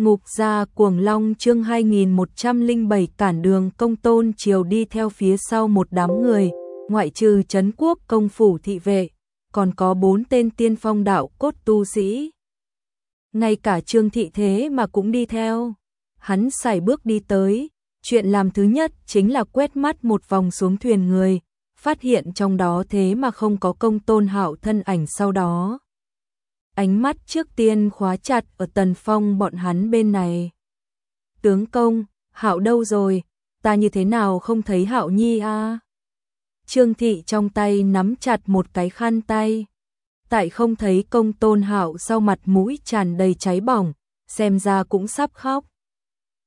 Ngục gia cuồng long chương 2107 cản đường công tôn chiều đi theo phía sau một đám người, ngoại trừ chấn quốc công phủ thị vệ, còn có bốn tên tiên phong đạo cốt tu sĩ. Ngay cả trương thị thế mà cũng đi theo. Hắn xài bước đi tới, chuyện làm thứ nhất chính là quét mắt một vòng xuống thuyền người, phát hiện trong đó thế mà không có công tôn hạo thân ảnh sau đó. Ánh mắt trước tiên khóa chặt ở Tần Phong bọn hắn bên này. Tướng công, Hạo đâu rồi? Ta như thế nào không thấy Hạo Nhi a? Trương thị trong tay nắm chặt một cái khăn tay. Tại không thấy công tôn hạo sau mặt mũi tràn đầy cháy bỏng, xem ra cũng sắp khóc.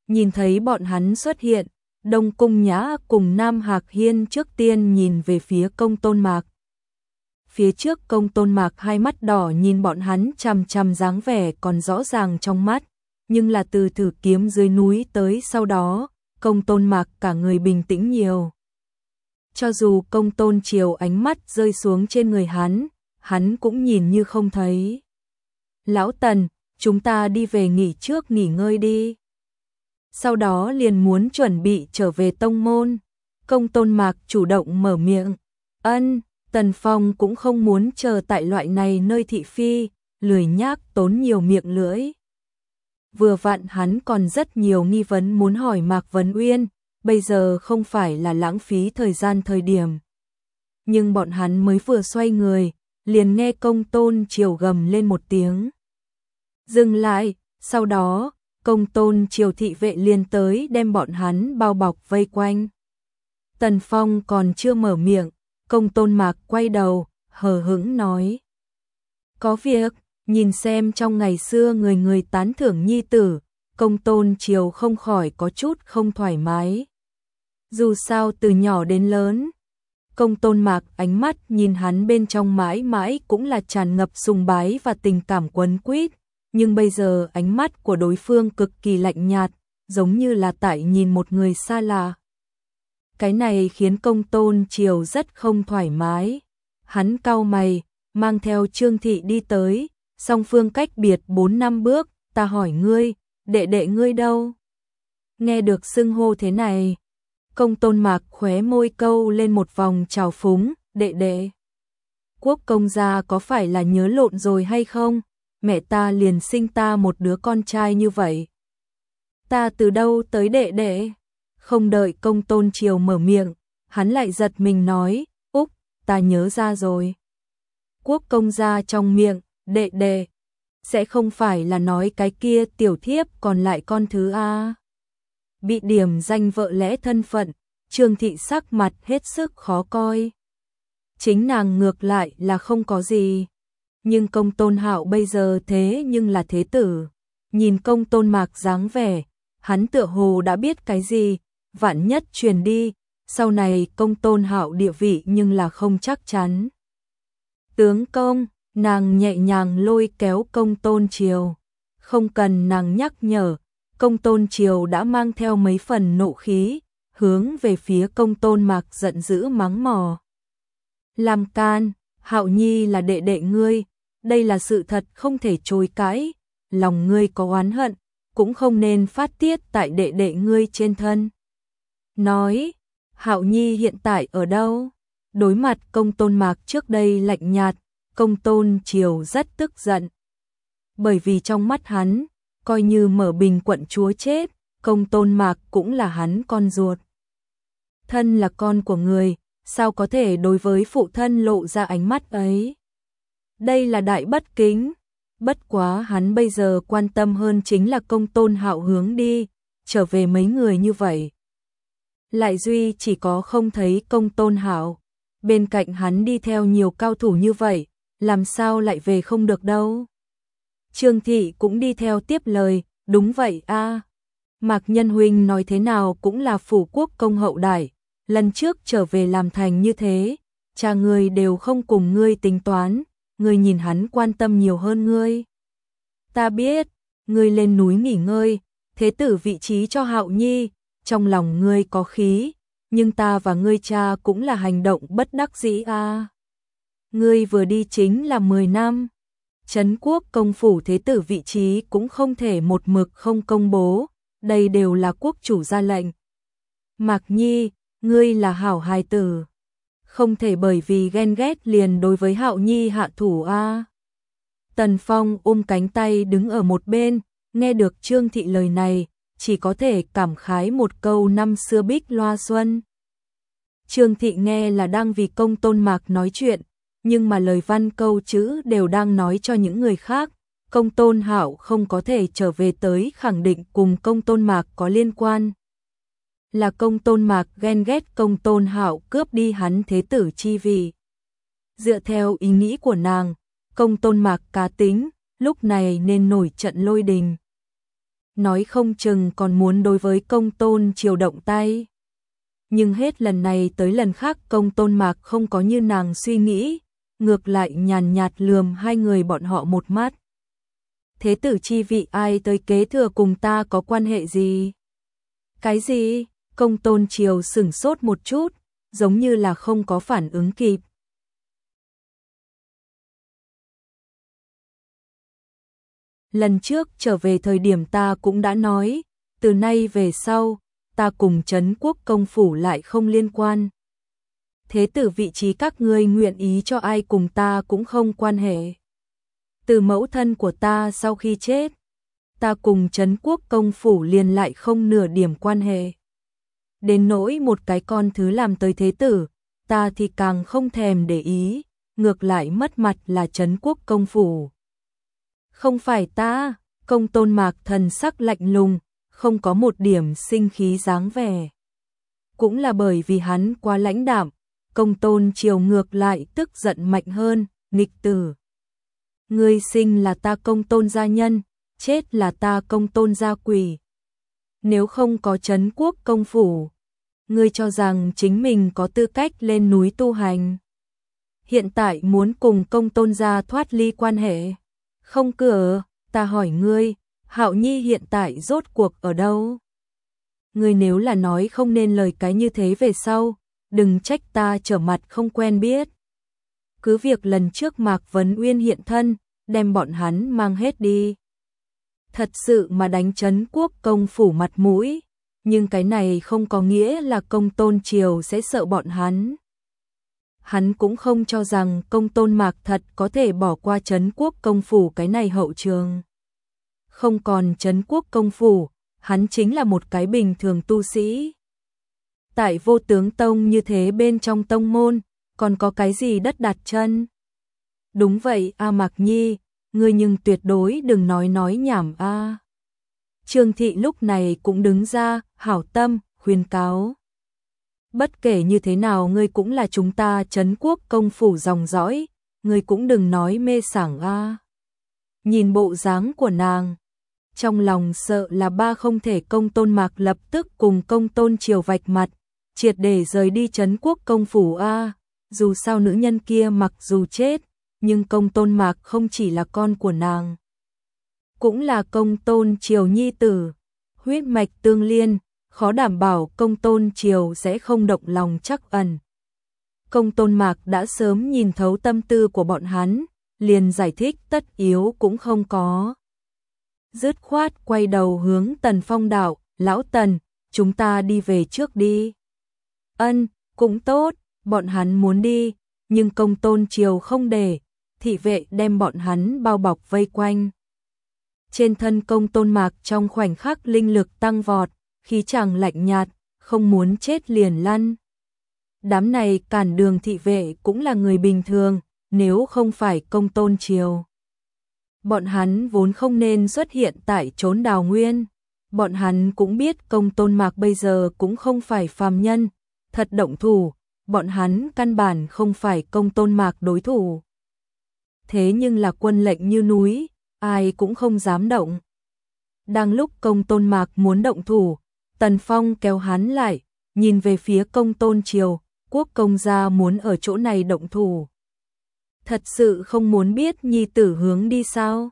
Nhìn thấy bọn hắn xuất hiện, Đông Cung Nhã cùng Nam Hạc Hiên trước tiên nhìn về phía công tôn mạc phía trước công tôn mạc hai mắt đỏ nhìn bọn hắn chằm chằm dáng vẻ còn rõ ràng trong mắt, nhưng là từ thử kiếm dưới núi tới sau đó, công tôn mạc cả người bình tĩnh nhiều. Cho dù công tôn chiều ánh mắt rơi xuống trên người hắn, hắn cũng nhìn như không thấy. Lão Tần, chúng ta đi về nghỉ trước nghỉ ngơi đi. Sau đó liền muốn chuẩn bị trở về tông môn. Công tôn mạc chủ động mở miệng. Ân, Tần Phong cũng không muốn chờ tại loại này nơi thị phi, lười nhác tốn nhiều miệng lưỡi. Vừa vặn hắn còn rất nhiều nghi vấn muốn hỏi Mạc Vấn Uyên, bây giờ không phải là lãng phí thời gian thời điểm. Nhưng bọn hắn mới vừa xoay người, liền nghe công tôn chiều gầm lên một tiếng. Dừng lại, sau đó, công tôn triều thị vệ liền tới đem bọn hắn bao bọc vây quanh. Tần Phong còn chưa mở miệng, Công tôn mạc quay đầu, hờ hững nói. Có việc, nhìn xem trong ngày xưa người người tán thưởng nhi tử, công tôn chiều không khỏi có chút không thoải mái. Dù sao từ nhỏ đến lớn, công tôn mạc ánh mắt nhìn hắn bên trong mãi mãi cũng là tràn ngập sùng bái và tình cảm quấn quýt, nhưng bây giờ ánh mắt của đối phương cực kỳ lạnh nhạt, giống như là tại nhìn một người xa lạ cái này khiến công tôn triều rất không thoải mái. Hắn cau mày, mang theo trương thị đi tới, song phương cách biệt bốn năm bước, ta hỏi ngươi, đệ đệ ngươi đâu? Nghe được xưng hô thế này, công tôn mạc khóe môi câu lên một vòng trào phúng, đệ đệ. Quốc công gia có phải là nhớ lộn rồi hay không? Mẹ ta liền sinh ta một đứa con trai như vậy. Ta từ đâu tới đệ đệ? không đợi công tôn triều mở miệng, hắn lại giật mình nói, Úc, ta nhớ ra rồi. Quốc công gia trong miệng, đệ đệ, sẽ không phải là nói cái kia tiểu thiếp còn lại con thứ A. Bị điểm danh vợ lẽ thân phận, trương thị sắc mặt hết sức khó coi. Chính nàng ngược lại là không có gì. Nhưng công tôn hạo bây giờ thế nhưng là thế tử. Nhìn công tôn mạc dáng vẻ, hắn tựa hồ đã biết cái gì, vạn nhất truyền đi, sau này công tôn hạo địa vị nhưng là không chắc chắn. Tướng công, nàng nhẹ nhàng lôi kéo công tôn triều. Không cần nàng nhắc nhở, công tôn triều đã mang theo mấy phần nộ khí, hướng về phía công tôn mạc giận dữ mắng mò. Làm can, hạo nhi là đệ đệ ngươi, đây là sự thật không thể chối cãi, lòng ngươi có oán hận, cũng không nên phát tiết tại đệ đệ ngươi trên thân nói, Hạo Nhi hiện tại ở đâu? Đối mặt công tôn mạc trước đây lạnh nhạt, công tôn triều rất tức giận. Bởi vì trong mắt hắn, coi như mở bình quận chúa chết, công tôn mạc cũng là hắn con ruột. Thân là con của người, sao có thể đối với phụ thân lộ ra ánh mắt ấy? Đây là đại bất kính. Bất quá hắn bây giờ quan tâm hơn chính là công tôn hạo hướng đi, trở về mấy người như vậy, lại duy chỉ có không thấy công tôn hảo. Bên cạnh hắn đi theo nhiều cao thủ như vậy, làm sao lại về không được đâu. Trương Thị cũng đi theo tiếp lời, đúng vậy a à. Mạc Nhân Huynh nói thế nào cũng là phủ quốc công hậu đại, lần trước trở về làm thành như thế, cha ngươi đều không cùng ngươi tính toán, ngươi nhìn hắn quan tâm nhiều hơn ngươi. Ta biết, ngươi lên núi nghỉ ngơi, thế tử vị trí cho Hạo Nhi, trong lòng ngươi có khí, nhưng ta và ngươi cha cũng là hành động bất đắc dĩ a. Ngươi vừa đi chính là 10 năm. Trấn quốc công phủ thế tử vị trí cũng không thể một mực không công bố, đây đều là quốc chủ ra lệnh. Mạc Nhi, ngươi là hảo hài tử, không thể bởi vì ghen ghét liền đối với Hạo Nhi hạ thủ a. Tần Phong ôm cánh tay đứng ở một bên, nghe được Trương thị lời này, chỉ có thể cảm khái một câu năm xưa bích loa xuân. Trương Thị nghe là đang vì công tôn mạc nói chuyện, nhưng mà lời văn câu chữ đều đang nói cho những người khác. Công tôn hảo không có thể trở về tới khẳng định cùng công tôn mạc có liên quan. Là công tôn mạc ghen ghét công tôn hảo cướp đi hắn thế tử chi vì. Dựa theo ý nghĩ của nàng, công tôn mạc cá tính, lúc này nên nổi trận lôi đình nói không chừng còn muốn đối với công tôn chiều động tay. Nhưng hết lần này tới lần khác công tôn mạc không có như nàng suy nghĩ, ngược lại nhàn nhạt lườm hai người bọn họ một mắt. Thế tử chi vị ai tới kế thừa cùng ta có quan hệ gì? Cái gì? Công tôn chiều sửng sốt một chút, giống như là không có phản ứng kịp. lần trước trở về thời điểm ta cũng đã nói, từ nay về sau, ta cùng Trấn Quốc công phủ lại không liên quan. Thế tử vị trí các ngươi nguyện ý cho ai cùng ta cũng không quan hệ. Từ mẫu thân của ta sau khi chết, ta cùng Trấn Quốc công phủ liền lại không nửa điểm quan hệ. Đến nỗi một cái con thứ làm tới thế tử, ta thì càng không thèm để ý, ngược lại mất mặt là Trấn Quốc công phủ. Không phải ta, công tôn mạc thần sắc lạnh lùng, không có một điểm sinh khí dáng vẻ. Cũng là bởi vì hắn quá lãnh đạm, công tôn chiều ngược lại tức giận mạnh hơn, nghịch tử. Ngươi sinh là ta công tôn gia nhân, chết là ta công tôn gia quỷ. Nếu không có chấn quốc công phủ, ngươi cho rằng chính mình có tư cách lên núi tu hành. Hiện tại muốn cùng công tôn gia thoát ly quan hệ. Không cửa, ta hỏi ngươi, Hạo Nhi hiện tại rốt cuộc ở đâu? Ngươi nếu là nói không nên lời cái như thế về sau, đừng trách ta trở mặt không quen biết. Cứ việc lần trước Mạc Vấn Uyên hiện thân, đem bọn hắn mang hết đi. Thật sự mà đánh chấn quốc công phủ mặt mũi, nhưng cái này không có nghĩa là công tôn triều sẽ sợ bọn hắn hắn cũng không cho rằng công tôn mạc thật có thể bỏ qua chấn quốc công phủ cái này hậu trường. Không còn chấn quốc công phủ, hắn chính là một cái bình thường tu sĩ. Tại vô tướng tông như thế bên trong tông môn, còn có cái gì đất đặt chân? Đúng vậy A Mạc Nhi, ngươi nhưng tuyệt đối đừng nói nói nhảm A. Trương Thị lúc này cũng đứng ra, hảo tâm, khuyên cáo bất kể như thế nào ngươi cũng là chúng ta chấn quốc công phủ dòng dõi, ngươi cũng đừng nói mê sảng a. Nhìn bộ dáng của nàng, trong lòng sợ là ba không thể công tôn mạc lập tức cùng công tôn triều vạch mặt, triệt để rời đi chấn quốc công phủ a. Dù sao nữ nhân kia mặc dù chết, nhưng công tôn mạc không chỉ là con của nàng. Cũng là công tôn triều nhi tử, huyết mạch tương liên, khó đảm bảo công tôn triều sẽ không động lòng chắc ẩn. Công tôn mạc đã sớm nhìn thấu tâm tư của bọn hắn, liền giải thích tất yếu cũng không có. Dứt khoát quay đầu hướng tần phong đạo, lão tần, chúng ta đi về trước đi. Ân, cũng tốt, bọn hắn muốn đi, nhưng công tôn triều không để, thị vệ đem bọn hắn bao bọc vây quanh. Trên thân công tôn mạc trong khoảnh khắc linh lực tăng vọt, khí chàng lạnh nhạt, không muốn chết liền lăn. Đám này cản đường thị vệ cũng là người bình thường, nếu không phải công tôn triều. Bọn hắn vốn không nên xuất hiện tại trốn đào nguyên. Bọn hắn cũng biết công tôn mạc bây giờ cũng không phải phàm nhân, thật động thủ, bọn hắn căn bản không phải công tôn mạc đối thủ. Thế nhưng là quân lệnh như núi, ai cũng không dám động. Đang lúc công tôn mạc muốn động thủ, Tần Phong kéo hắn lại, nhìn về phía công tôn triều, quốc công gia muốn ở chỗ này động thủ. Thật sự không muốn biết nhi tử hướng đi sao?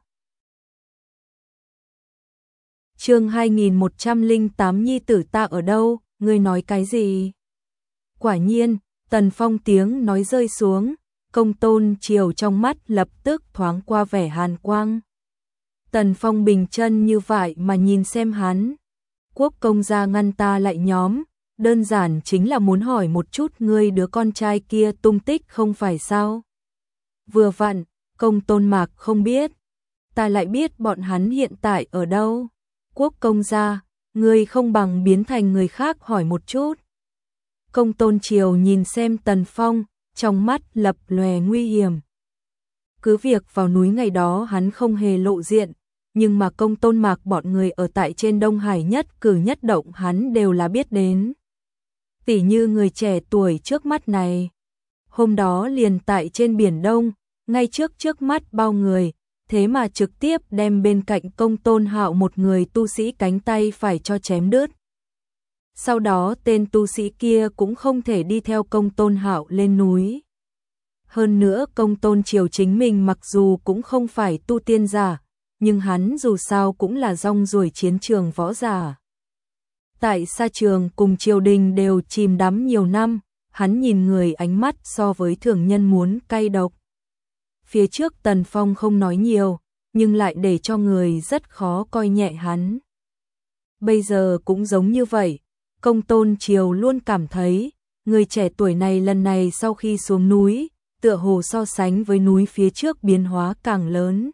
chương 2108 nhi tử ta ở đâu, ngươi nói cái gì? Quả nhiên, tần phong tiếng nói rơi xuống, công tôn chiều trong mắt lập tức thoáng qua vẻ hàn quang. Tần phong bình chân như vậy mà nhìn xem hắn quốc công gia ngăn ta lại nhóm, đơn giản chính là muốn hỏi một chút ngươi đứa con trai kia tung tích không phải sao? Vừa vặn, công tôn mạc không biết, ta lại biết bọn hắn hiện tại ở đâu. Quốc công gia, ngươi không bằng biến thành người khác hỏi một chút. Công tôn triều nhìn xem tần phong, trong mắt lập lòe nguy hiểm. Cứ việc vào núi ngày đó hắn không hề lộ diện, nhưng mà công tôn mạc bọn người ở tại trên Đông Hải nhất cử nhất động hắn đều là biết đến. Tỉ như người trẻ tuổi trước mắt này, hôm đó liền tại trên biển Đông, ngay trước trước mắt bao người, thế mà trực tiếp đem bên cạnh công tôn hạo một người tu sĩ cánh tay phải cho chém đứt. Sau đó tên tu sĩ kia cũng không thể đi theo công tôn hạo lên núi. Hơn nữa công tôn triều chính mình mặc dù cũng không phải tu tiên giả, nhưng hắn dù sao cũng là rong ruổi chiến trường võ giả. Tại xa trường cùng triều đình đều chìm đắm nhiều năm, hắn nhìn người ánh mắt so với thường nhân muốn cay độc. Phía trước Tần Phong không nói nhiều, nhưng lại để cho người rất khó coi nhẹ hắn. Bây giờ cũng giống như vậy, công tôn triều luôn cảm thấy, người trẻ tuổi này lần này sau khi xuống núi, tựa hồ so sánh với núi phía trước biến hóa càng lớn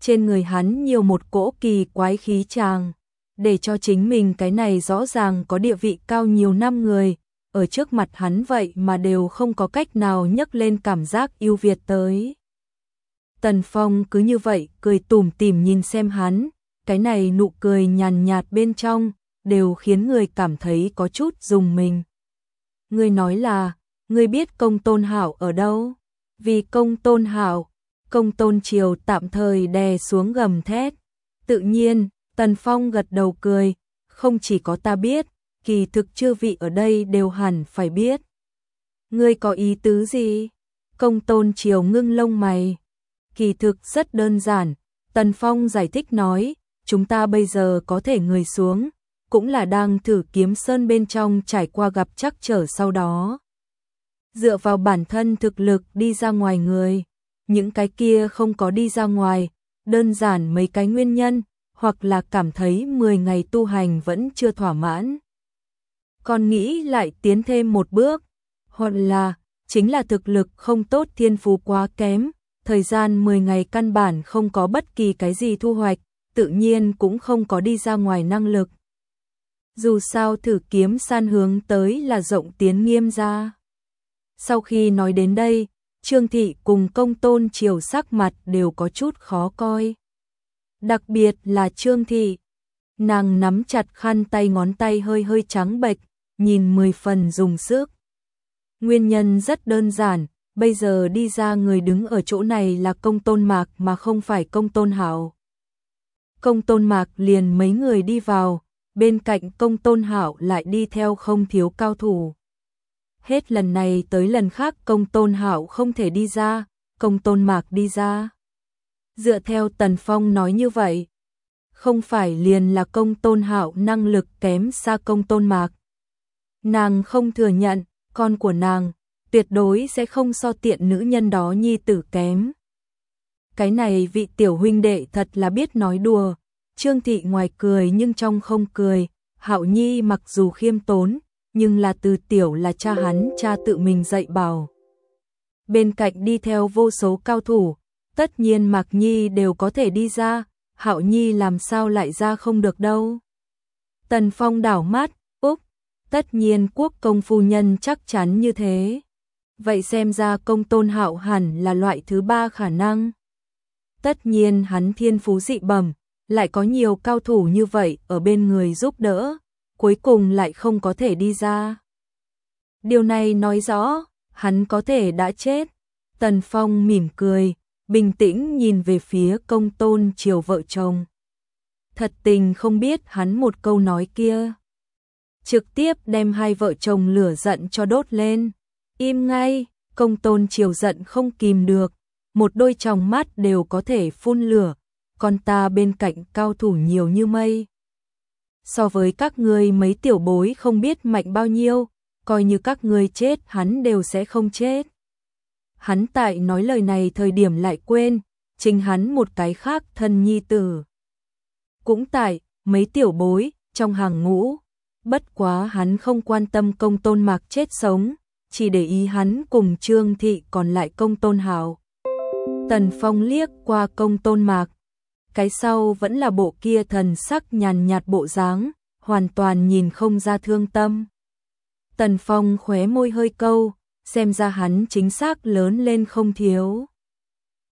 trên người hắn nhiều một cỗ kỳ quái khí chàng, để cho chính mình cái này rõ ràng có địa vị cao nhiều năm người, ở trước mặt hắn vậy mà đều không có cách nào nhấc lên cảm giác yêu Việt tới. Tần Phong cứ như vậy cười tủm tỉm nhìn xem hắn, cái này nụ cười nhàn nhạt bên trong đều khiến người cảm thấy có chút dùng mình. người nói là, người biết công tôn hảo ở đâu? Vì công tôn hảo, công tôn triều tạm thời đè xuống gầm thét. Tự nhiên, Tần Phong gật đầu cười, không chỉ có ta biết, kỳ thực chư vị ở đây đều hẳn phải biết. Ngươi có ý tứ gì? Công tôn triều ngưng lông mày. Kỳ thực rất đơn giản, Tần Phong giải thích nói, chúng ta bây giờ có thể người xuống, cũng là đang thử kiếm sơn bên trong trải qua gặp chắc trở sau đó. Dựa vào bản thân thực lực đi ra ngoài người, những cái kia không có đi ra ngoài, đơn giản mấy cái nguyên nhân, hoặc là cảm thấy 10 ngày tu hành vẫn chưa thỏa mãn. Còn nghĩ lại tiến thêm một bước, hoặc là chính là thực lực không tốt thiên phú quá kém, thời gian 10 ngày căn bản không có bất kỳ cái gì thu hoạch, tự nhiên cũng không có đi ra ngoài năng lực. Dù sao thử kiếm san hướng tới là rộng tiến nghiêm ra. Sau khi nói đến đây, Trương Thị cùng công tôn chiều sắc mặt đều có chút khó coi. Đặc biệt là Trương Thị. Nàng nắm chặt khăn tay ngón tay hơi hơi trắng bệch, nhìn mười phần dùng sức. Nguyên nhân rất đơn giản, bây giờ đi ra người đứng ở chỗ này là công tôn mạc mà không phải công tôn hảo. Công tôn mạc liền mấy người đi vào, bên cạnh công tôn hảo lại đi theo không thiếu cao thủ hết lần này tới lần khác công tôn hảo không thể đi ra, công tôn mạc đi ra. Dựa theo Tần Phong nói như vậy, không phải liền là công tôn hảo năng lực kém xa công tôn mạc. Nàng không thừa nhận, con của nàng tuyệt đối sẽ không so tiện nữ nhân đó nhi tử kém. Cái này vị tiểu huynh đệ thật là biết nói đùa, Trương Thị ngoài cười nhưng trong không cười, Hạo Nhi mặc dù khiêm tốn, nhưng là từ tiểu là cha hắn, cha tự mình dạy bảo. Bên cạnh đi theo vô số cao thủ, tất nhiên Mạc Nhi đều có thể đi ra, Hạo Nhi làm sao lại ra không được đâu. Tần Phong đảo mắt Úc, tất nhiên quốc công phu nhân chắc chắn như thế. Vậy xem ra công tôn hạo hẳn là loại thứ ba khả năng. Tất nhiên hắn thiên phú dị bẩm, lại có nhiều cao thủ như vậy ở bên người giúp đỡ, cuối cùng lại không có thể đi ra. Điều này nói rõ, hắn có thể đã chết. Tần Phong mỉm cười, bình tĩnh nhìn về phía công tôn chiều vợ chồng. Thật tình không biết hắn một câu nói kia. Trực tiếp đem hai vợ chồng lửa giận cho đốt lên. Im ngay, công tôn chiều giận không kìm được. Một đôi tròng mắt đều có thể phun lửa, con ta bên cạnh cao thủ nhiều như mây so với các ngươi mấy tiểu bối không biết mạnh bao nhiêu, coi như các ngươi chết hắn đều sẽ không chết. Hắn tại nói lời này thời điểm lại quên, chính hắn một cái khác thân nhi tử. Cũng tại, mấy tiểu bối, trong hàng ngũ, bất quá hắn không quan tâm công tôn mạc chết sống, chỉ để ý hắn cùng trương thị còn lại công tôn hào. Tần Phong liếc qua công tôn mạc, cái sau vẫn là bộ kia thần sắc nhàn nhạt bộ dáng, hoàn toàn nhìn không ra thương tâm. Tần Phong khóe môi hơi câu, xem ra hắn chính xác lớn lên không thiếu.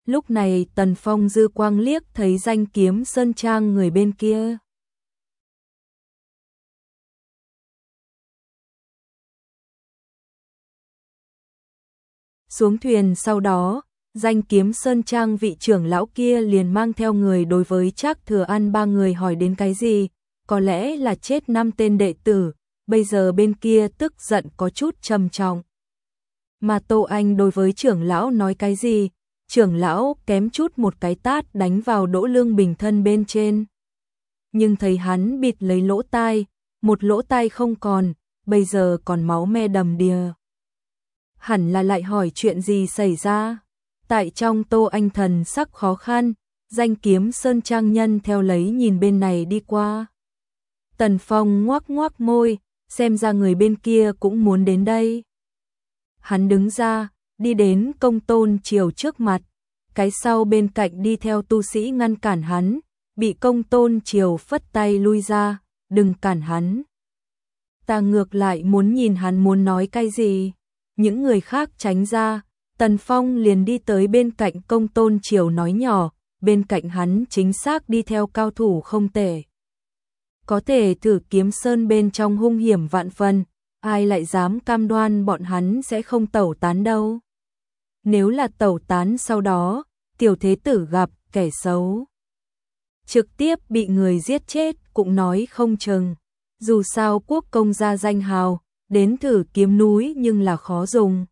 Lúc này Tần Phong dư quang liếc thấy danh kiếm sơn trang người bên kia. Xuống thuyền sau đó, danh kiếm Sơn Trang vị trưởng lão kia liền mang theo người đối với Trác Thừa ăn ba người hỏi đến cái gì, có lẽ là chết năm tên đệ tử, bây giờ bên kia tức giận có chút trầm trọng. Mà Tô Anh đối với trưởng lão nói cái gì, trưởng lão kém chút một cái tát đánh vào đỗ lương bình thân bên trên. Nhưng thấy hắn bịt lấy lỗ tai, một lỗ tai không còn, bây giờ còn máu me đầm đìa. Hẳn là lại hỏi chuyện gì xảy ra. Tại trong Tô Anh Thần sắc khó khăn, danh kiếm Sơn Trang Nhân theo lấy nhìn bên này đi qua. Tần Phong ngoác ngoác môi, xem ra người bên kia cũng muốn đến đây. Hắn đứng ra, đi đến công tôn chiều trước mặt, cái sau bên cạnh đi theo tu sĩ ngăn cản hắn, bị công tôn chiều phất tay lui ra, đừng cản hắn. Ta ngược lại muốn nhìn hắn muốn nói cái gì, những người khác tránh ra, Tần Phong liền đi tới bên cạnh công tôn triều nói nhỏ, bên cạnh hắn chính xác đi theo cao thủ không tệ. Có thể thử kiếm sơn bên trong hung hiểm vạn phần, ai lại dám cam đoan bọn hắn sẽ không tẩu tán đâu. Nếu là tẩu tán sau đó, tiểu thế tử gặp kẻ xấu. Trực tiếp bị người giết chết cũng nói không chừng. Dù sao quốc công gia danh hào, đến thử kiếm núi nhưng là khó dùng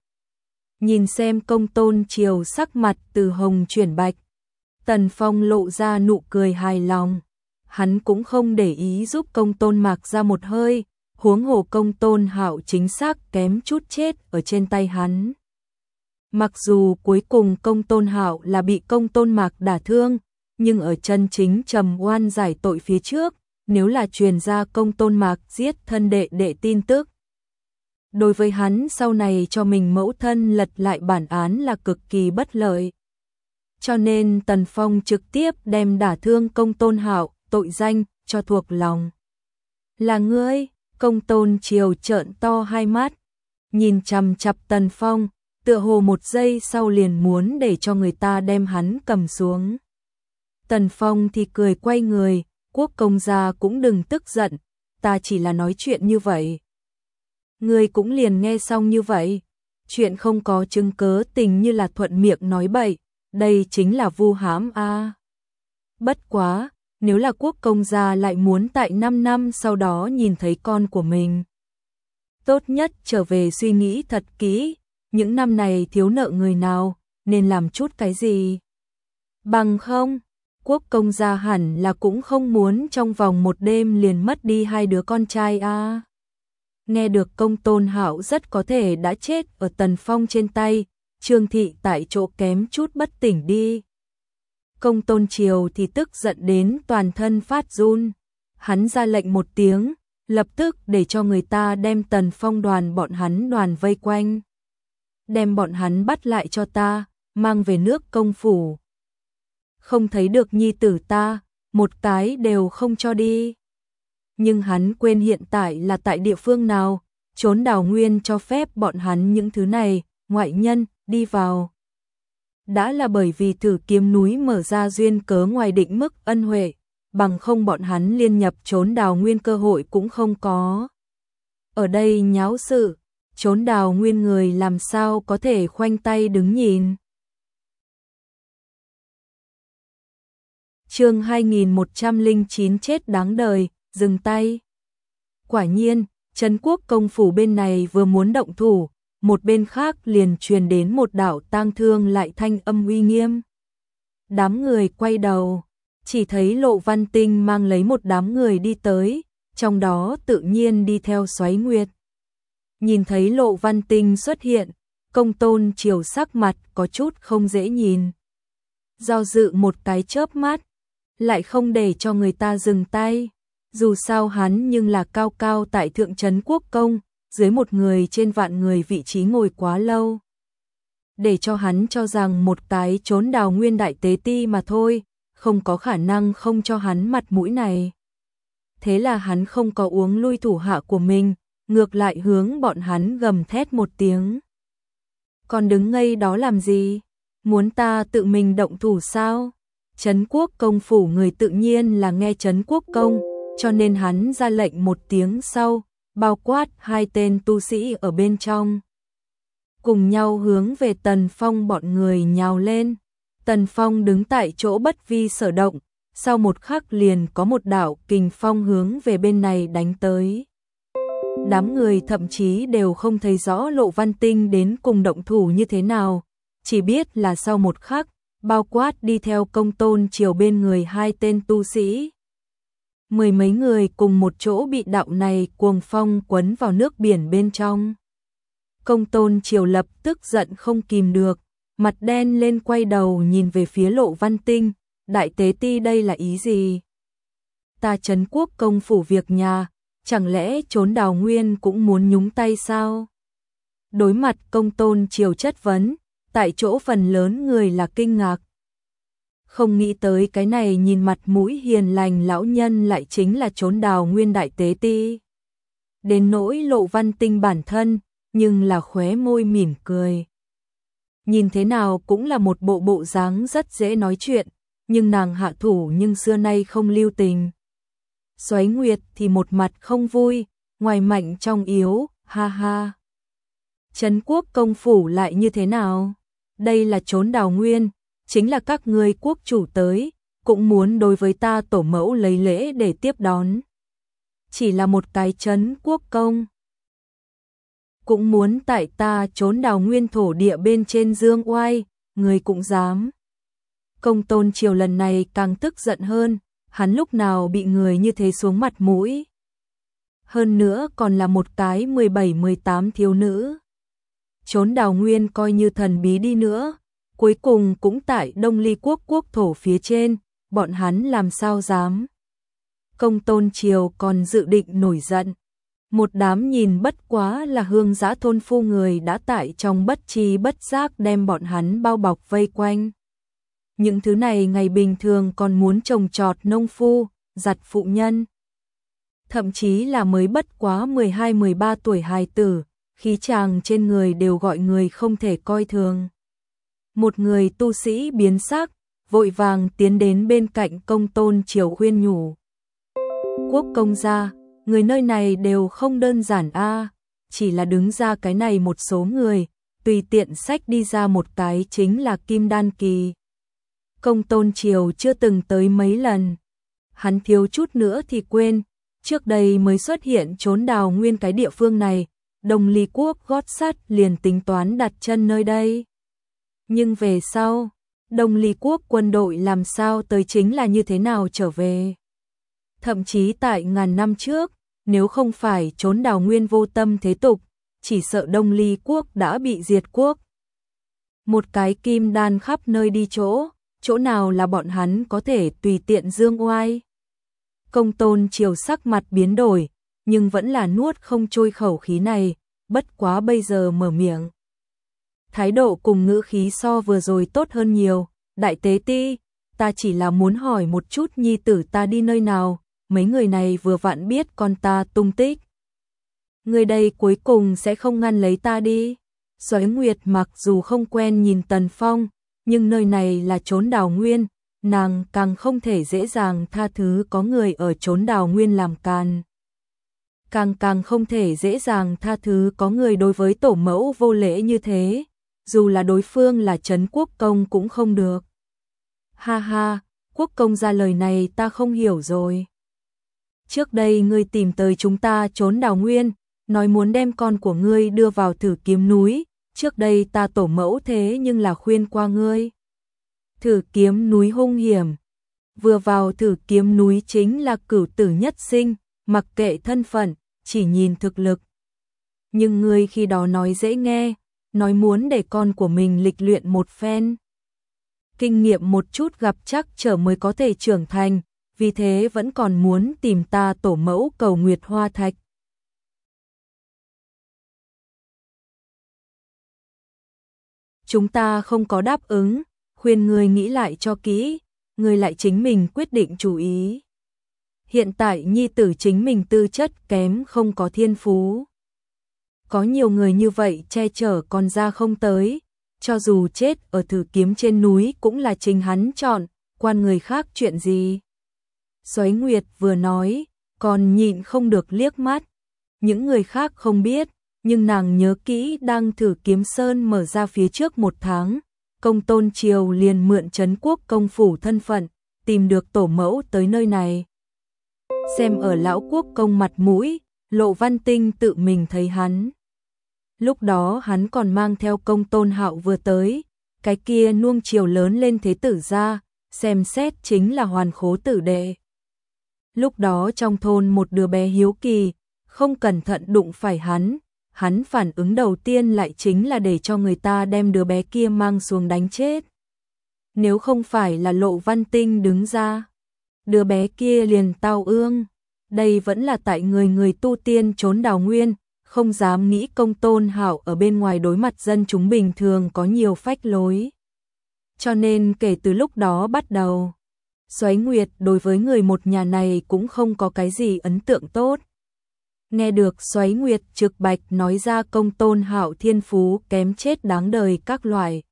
nhìn xem công tôn chiều sắc mặt từ hồng chuyển bạch. Tần Phong lộ ra nụ cười hài lòng. Hắn cũng không để ý giúp công tôn mạc ra một hơi, huống hồ công tôn hạo chính xác kém chút chết ở trên tay hắn. Mặc dù cuối cùng công tôn hạo là bị công tôn mạc đả thương, nhưng ở chân chính trầm oan giải tội phía trước, nếu là truyền ra công tôn mạc giết thân đệ đệ tin tức, Đối với hắn sau này cho mình mẫu thân lật lại bản án là cực kỳ bất lợi. Cho nên Tần Phong trực tiếp đem đả thương công tôn hạo, tội danh, cho thuộc lòng. Là ngươi, công tôn chiều trợn to hai mắt, nhìn chằm chặp Tần Phong, tựa hồ một giây sau liền muốn để cho người ta đem hắn cầm xuống. Tần Phong thì cười quay người, quốc công gia cũng đừng tức giận, ta chỉ là nói chuyện như vậy ngươi cũng liền nghe xong như vậy. Chuyện không có chứng cớ tình như là thuận miệng nói bậy. Đây chính là vu hãm a Bất quá, nếu là quốc công gia lại muốn tại 5 năm sau đó nhìn thấy con của mình. Tốt nhất trở về suy nghĩ thật kỹ, những năm này thiếu nợ người nào, nên làm chút cái gì. Bằng không, quốc công gia hẳn là cũng không muốn trong vòng một đêm liền mất đi hai đứa con trai a nghe được công tôn hạo rất có thể đã chết ở tần phong trên tay, trương thị tại chỗ kém chút bất tỉnh đi. Công tôn triều thì tức giận đến toàn thân phát run, hắn ra lệnh một tiếng, lập tức để cho người ta đem tần phong đoàn bọn hắn đoàn vây quanh. Đem bọn hắn bắt lại cho ta, mang về nước công phủ. Không thấy được nhi tử ta, một cái đều không cho đi nhưng hắn quên hiện tại là tại địa phương nào, trốn đào nguyên cho phép bọn hắn những thứ này, ngoại nhân, đi vào. Đã là bởi vì thử kiếm núi mở ra duyên cớ ngoài định mức ân huệ, bằng không bọn hắn liên nhập trốn đào nguyên cơ hội cũng không có. Ở đây nháo sự, trốn đào nguyên người làm sao có thể khoanh tay đứng nhìn. chương 2109 chết đáng đời, dừng tay. Quả nhiên, Trấn Quốc công phủ bên này vừa muốn động thủ, một bên khác liền truyền đến một đảo tang thương lại thanh âm uy nghiêm. Đám người quay đầu, chỉ thấy Lộ Văn Tinh mang lấy một đám người đi tới, trong đó tự nhiên đi theo xoáy nguyệt. Nhìn thấy Lộ Văn Tinh xuất hiện, công tôn chiều sắc mặt có chút không dễ nhìn. Do dự một cái chớp mắt, lại không để cho người ta dừng tay dù sao hắn nhưng là cao cao tại thượng trấn quốc công, dưới một người trên vạn người vị trí ngồi quá lâu. Để cho hắn cho rằng một tái trốn đào nguyên đại tế ti mà thôi, không có khả năng không cho hắn mặt mũi này. Thế là hắn không có uống lui thủ hạ của mình, ngược lại hướng bọn hắn gầm thét một tiếng. Còn đứng ngay đó làm gì? Muốn ta tự mình động thủ sao? Trấn quốc công phủ người tự nhiên là nghe Trấn quốc công, cho nên hắn ra lệnh một tiếng sau, bao quát hai tên tu sĩ ở bên trong. Cùng nhau hướng về Tần Phong bọn người nhào lên. Tần Phong đứng tại chỗ bất vi sở động, sau một khắc liền có một đảo kình phong hướng về bên này đánh tới. Đám người thậm chí đều không thấy rõ lộ văn tinh đến cùng động thủ như thế nào, chỉ biết là sau một khắc, bao quát đi theo công tôn chiều bên người hai tên tu sĩ, mười mấy người cùng một chỗ bị đạo này cuồng phong quấn vào nước biển bên trong. Công tôn triều lập tức giận không kìm được, mặt đen lên quay đầu nhìn về phía lộ văn tinh, đại tế ti đây là ý gì? Ta chấn quốc công phủ việc nhà, chẳng lẽ trốn đào nguyên cũng muốn nhúng tay sao? Đối mặt công tôn triều chất vấn, tại chỗ phần lớn người là kinh ngạc, không nghĩ tới cái này nhìn mặt mũi hiền lành lão nhân lại chính là trốn đào nguyên đại tế ti. Đến nỗi lộ văn tinh bản thân, nhưng là khóe môi mỉm cười. Nhìn thế nào cũng là một bộ bộ dáng rất dễ nói chuyện, nhưng nàng hạ thủ nhưng xưa nay không lưu tình. Xoáy Nguyệt thì một mặt không vui, ngoài mạnh trong yếu, ha ha. Trấn quốc công phủ lại như thế nào? Đây là trốn đào nguyên, chính là các ngươi quốc chủ tới, cũng muốn đối với ta tổ mẫu lấy lễ để tiếp đón. Chỉ là một cái chấn quốc công. Cũng muốn tại ta trốn đào nguyên thổ địa bên trên dương oai, người cũng dám. Công tôn triều lần này càng tức giận hơn, hắn lúc nào bị người như thế xuống mặt mũi. Hơn nữa còn là một cái 17-18 thiếu nữ. Trốn đào nguyên coi như thần bí đi nữa, cuối cùng cũng tại Đông Ly quốc quốc thổ phía trên, bọn hắn làm sao dám. Công tôn triều còn dự định nổi giận. Một đám nhìn bất quá là hương giã thôn phu người đã tại trong bất chi bất giác đem bọn hắn bao bọc vây quanh. Những thứ này ngày bình thường còn muốn trồng trọt nông phu, giặt phụ nhân. Thậm chí là mới bất quá 12-13 tuổi hài tử, khí chàng trên người đều gọi người không thể coi thường một người tu sĩ biến sắc, vội vàng tiến đến bên cạnh công tôn triều khuyên nhủ. Quốc công gia, người nơi này đều không đơn giản a chỉ là đứng ra cái này một số người, tùy tiện sách đi ra một cái chính là kim đan kỳ. Công tôn triều chưa từng tới mấy lần, hắn thiếu chút nữa thì quên, trước đây mới xuất hiện trốn đào nguyên cái địa phương này, đồng ly quốc gót sắt liền tính toán đặt chân nơi đây. Nhưng về sau, Đông Ly quốc quân đội làm sao tới chính là như thế nào trở về. Thậm chí tại ngàn năm trước, nếu không phải trốn đào nguyên vô tâm thế tục, chỉ sợ Đông Ly quốc đã bị diệt quốc. Một cái kim đan khắp nơi đi chỗ, chỗ nào là bọn hắn có thể tùy tiện dương oai. Công tôn chiều sắc mặt biến đổi, nhưng vẫn là nuốt không trôi khẩu khí này, bất quá bây giờ mở miệng thái độ cùng ngữ khí so vừa rồi tốt hơn nhiều. Đại tế ti, ta chỉ là muốn hỏi một chút nhi tử ta đi nơi nào, mấy người này vừa vặn biết con ta tung tích. Người đây cuối cùng sẽ không ngăn lấy ta đi. Giới Nguyệt mặc dù không quen nhìn Tần Phong, nhưng nơi này là trốn đào nguyên, nàng càng không thể dễ dàng tha thứ có người ở trốn đào nguyên làm càn. Càng càng không thể dễ dàng tha thứ có người đối với tổ mẫu vô lễ như thế, dù là đối phương là Trấn Quốc Công cũng không được. Ha ha, Quốc Công ra lời này ta không hiểu rồi. Trước đây ngươi tìm tới chúng ta trốn đào nguyên, nói muốn đem con của ngươi đưa vào thử kiếm núi, trước đây ta tổ mẫu thế nhưng là khuyên qua ngươi. Thử kiếm núi hung hiểm, vừa vào thử kiếm núi chính là cửu tử nhất sinh, mặc kệ thân phận, chỉ nhìn thực lực. Nhưng ngươi khi đó nói dễ nghe, nói muốn để con của mình lịch luyện một phen. Kinh nghiệm một chút gặp chắc trở mới có thể trưởng thành, vì thế vẫn còn muốn tìm ta tổ mẫu cầu nguyệt hoa thạch. Chúng ta không có đáp ứng, khuyên người nghĩ lại cho kỹ, người lại chính mình quyết định chú ý. Hiện tại nhi tử chính mình tư chất kém không có thiên phú có nhiều người như vậy che chở còn ra không tới, cho dù chết ở thử kiếm trên núi cũng là chính hắn chọn, quan người khác chuyện gì. Xoáy Nguyệt vừa nói, còn nhịn không được liếc mắt, những người khác không biết, nhưng nàng nhớ kỹ đang thử kiếm sơn mở ra phía trước một tháng, công tôn triều liền mượn chấn quốc công phủ thân phận, tìm được tổ mẫu tới nơi này. Xem ở lão quốc công mặt mũi, lộ văn tinh tự mình thấy hắn lúc đó hắn còn mang theo công tôn hạo vừa tới, cái kia nuông chiều lớn lên thế tử ra, xem xét chính là hoàn khố tử đệ. Lúc đó trong thôn một đứa bé hiếu kỳ, không cẩn thận đụng phải hắn, hắn phản ứng đầu tiên lại chính là để cho người ta đem đứa bé kia mang xuống đánh chết. Nếu không phải là lộ văn tinh đứng ra, đứa bé kia liền tao ương. Đây vẫn là tại người người tu tiên trốn đào nguyên, không dám nghĩ công tôn hảo ở bên ngoài đối mặt dân chúng bình thường có nhiều phách lối. Cho nên kể từ lúc đó bắt đầu, xoáy nguyệt đối với người một nhà này cũng không có cái gì ấn tượng tốt. Nghe được xoáy nguyệt trực bạch nói ra công tôn hảo thiên phú kém chết đáng đời các loài.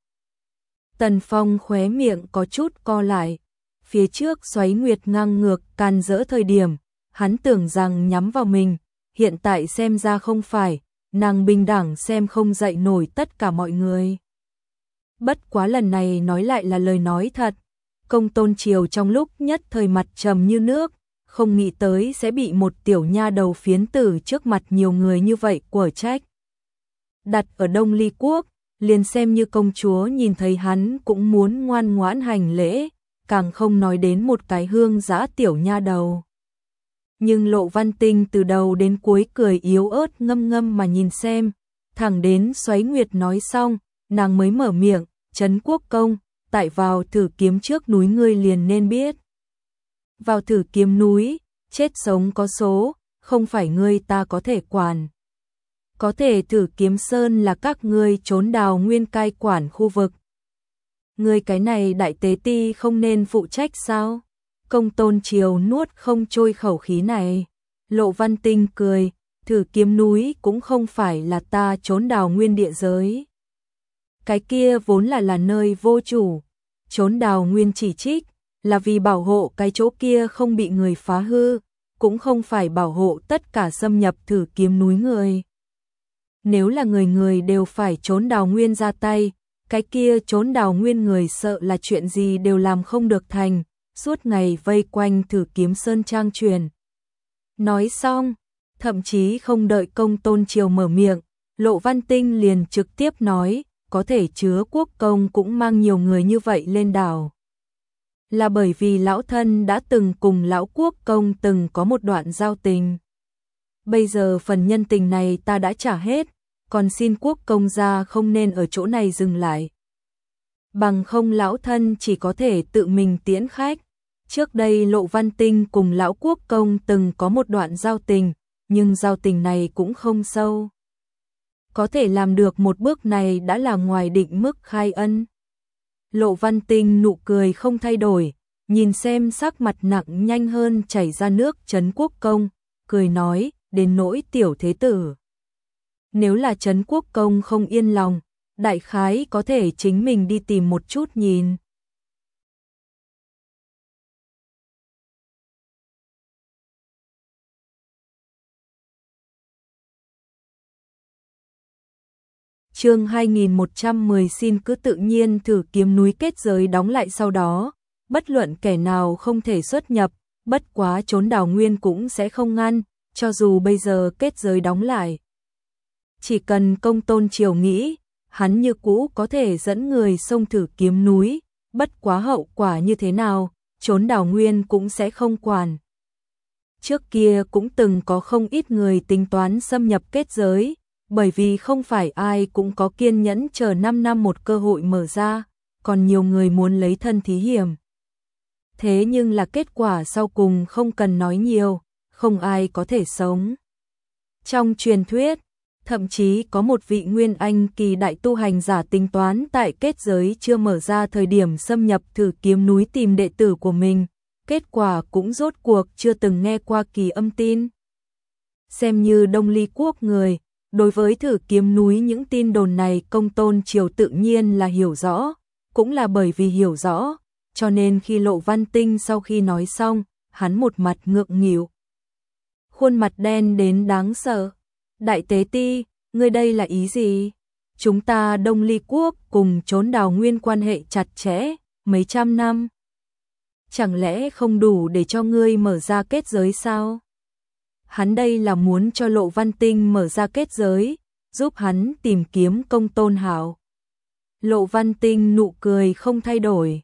Tần Phong khóe miệng có chút co lại. Phía trước xoáy nguyệt ngang ngược can dỡ thời điểm, hắn tưởng rằng nhắm vào mình, hiện tại xem ra không phải, nàng bình đẳng xem không dậy nổi tất cả mọi người. Bất quá lần này nói lại là lời nói thật, công tôn triều trong lúc nhất thời mặt trầm như nước, không nghĩ tới sẽ bị một tiểu nha đầu phiến tử trước mặt nhiều người như vậy của trách. Đặt ở Đông Ly Quốc, liền xem như công chúa nhìn thấy hắn cũng muốn ngoan ngoãn hành lễ, càng không nói đến một cái hương giã tiểu nha đầu nhưng Lộ Văn Tinh từ đầu đến cuối cười yếu ớt ngâm ngâm mà nhìn xem, thẳng đến xoáy nguyệt nói xong, nàng mới mở miệng, chấn quốc công, tại vào thử kiếm trước núi ngươi liền nên biết. Vào thử kiếm núi, chết sống có số, không phải ngươi ta có thể quản. Có thể thử kiếm sơn là các ngươi trốn đào nguyên cai quản khu vực. Ngươi cái này đại tế ti không nên phụ trách sao? công tôn triều nuốt không trôi khẩu khí này. Lộ văn tinh cười, thử kiếm núi cũng không phải là ta trốn đào nguyên địa giới. Cái kia vốn là là nơi vô chủ, trốn đào nguyên chỉ trích, là vì bảo hộ cái chỗ kia không bị người phá hư, cũng không phải bảo hộ tất cả xâm nhập thử kiếm núi người. Nếu là người người đều phải trốn đào nguyên ra tay, cái kia trốn đào nguyên người sợ là chuyện gì đều làm không được thành, suốt ngày vây quanh thử kiếm sơn trang truyền. Nói xong, thậm chí không đợi công tôn triều mở miệng, Lộ Văn Tinh liền trực tiếp nói, có thể chứa quốc công cũng mang nhiều người như vậy lên đảo. Là bởi vì lão thân đã từng cùng lão quốc công từng có một đoạn giao tình. Bây giờ phần nhân tình này ta đã trả hết, còn xin quốc công ra không nên ở chỗ này dừng lại. Bằng không lão thân chỉ có thể tự mình tiễn khách. Trước đây Lộ Văn Tinh cùng Lão Quốc Công từng có một đoạn giao tình, nhưng giao tình này cũng không sâu. Có thể làm được một bước này đã là ngoài định mức khai ân. Lộ Văn Tinh nụ cười không thay đổi, nhìn xem sắc mặt nặng nhanh hơn chảy ra nước Trấn Quốc Công, cười nói, đến nỗi tiểu thế tử. Nếu là Trấn Quốc Công không yên lòng, đại khái có thể chính mình đi tìm một chút nhìn. chương 2110 xin cứ tự nhiên thử kiếm núi kết giới đóng lại sau đó, bất luận kẻ nào không thể xuất nhập, bất quá trốn đào nguyên cũng sẽ không ngăn, cho dù bây giờ kết giới đóng lại. Chỉ cần công tôn triều nghĩ, hắn như cũ có thể dẫn người xông thử kiếm núi, bất quá hậu quả như thế nào, trốn đào nguyên cũng sẽ không quản. Trước kia cũng từng có không ít người tính toán xâm nhập kết giới, bởi vì không phải ai cũng có kiên nhẫn chờ 5 năm một cơ hội mở ra, còn nhiều người muốn lấy thân thí hiểm. Thế nhưng là kết quả sau cùng không cần nói nhiều, không ai có thể sống. Trong truyền thuyết, thậm chí có một vị nguyên anh kỳ đại tu hành giả tính toán tại kết giới chưa mở ra thời điểm xâm nhập thử kiếm núi tìm đệ tử của mình, kết quả cũng rốt cuộc chưa từng nghe qua kỳ âm tin. Xem như Đông Ly Quốc người, Đối với thử kiếm núi những tin đồn này công tôn triều tự nhiên là hiểu rõ, cũng là bởi vì hiểu rõ, cho nên khi lộ văn tinh sau khi nói xong, hắn một mặt ngượng nghịu. Khuôn mặt đen đến đáng sợ. Đại tế ti, ngươi đây là ý gì? Chúng ta đông ly quốc cùng trốn đào nguyên quan hệ chặt chẽ, mấy trăm năm. Chẳng lẽ không đủ để cho ngươi mở ra kết giới sao? hắn đây là muốn cho Lộ Văn Tinh mở ra kết giới, giúp hắn tìm kiếm công tôn hảo. Lộ Văn Tinh nụ cười không thay đổi,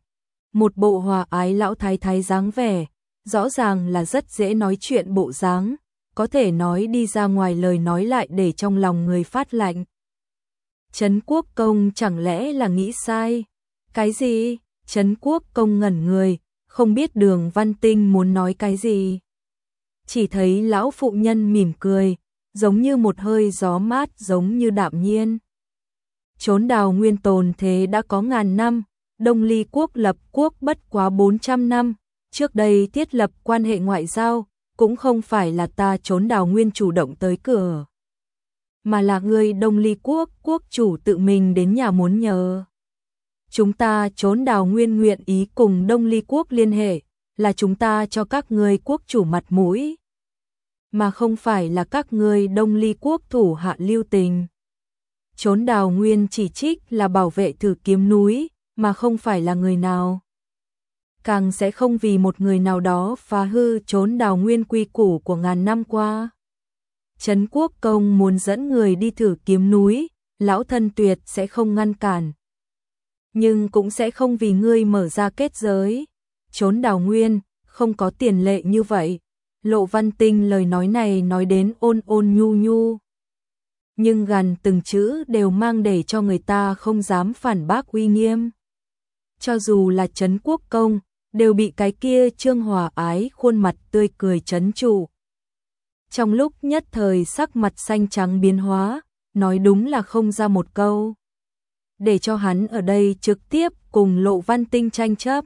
một bộ hòa ái lão thái thái dáng vẻ, rõ ràng là rất dễ nói chuyện bộ dáng, có thể nói đi ra ngoài lời nói lại để trong lòng người phát lạnh. Trấn Quốc Công chẳng lẽ là nghĩ sai? Cái gì? Trấn Quốc Công ngẩn người, không biết Đường Văn Tinh muốn nói cái gì chỉ thấy lão phụ nhân mỉm cười, giống như một hơi gió mát giống như đạm nhiên. Trốn đào nguyên tồn thế đã có ngàn năm, Đông Ly quốc lập quốc bất quá 400 năm, trước đây thiết lập quan hệ ngoại giao, cũng không phải là ta trốn đào nguyên chủ động tới cửa, mà là người Đông Ly quốc quốc chủ tự mình đến nhà muốn nhờ. Chúng ta trốn đào nguyên nguyện ý cùng Đông Ly quốc liên hệ, là chúng ta cho các ngươi quốc chủ mặt mũi, mà không phải là các ngươi đông ly quốc thủ hạ lưu tình. Trốn đào nguyên chỉ trích là bảo vệ thử kiếm núi, mà không phải là người nào. Càng sẽ không vì một người nào đó phá hư trốn đào nguyên quy củ của ngàn năm qua. Trấn quốc công muốn dẫn người đi thử kiếm núi, lão thân tuyệt sẽ không ngăn cản. Nhưng cũng sẽ không vì ngươi mở ra kết giới trốn đào nguyên, không có tiền lệ như vậy. Lộ Văn Tinh lời nói này nói đến ôn ôn nhu nhu. Nhưng gần từng chữ đều mang để cho người ta không dám phản bác uy nghiêm. Cho dù là chấn Quốc Công, đều bị cái kia trương hòa ái khuôn mặt tươi cười chấn trụ. Trong lúc nhất thời sắc mặt xanh trắng biến hóa, nói đúng là không ra một câu. Để cho hắn ở đây trực tiếp cùng Lộ Văn Tinh tranh chấp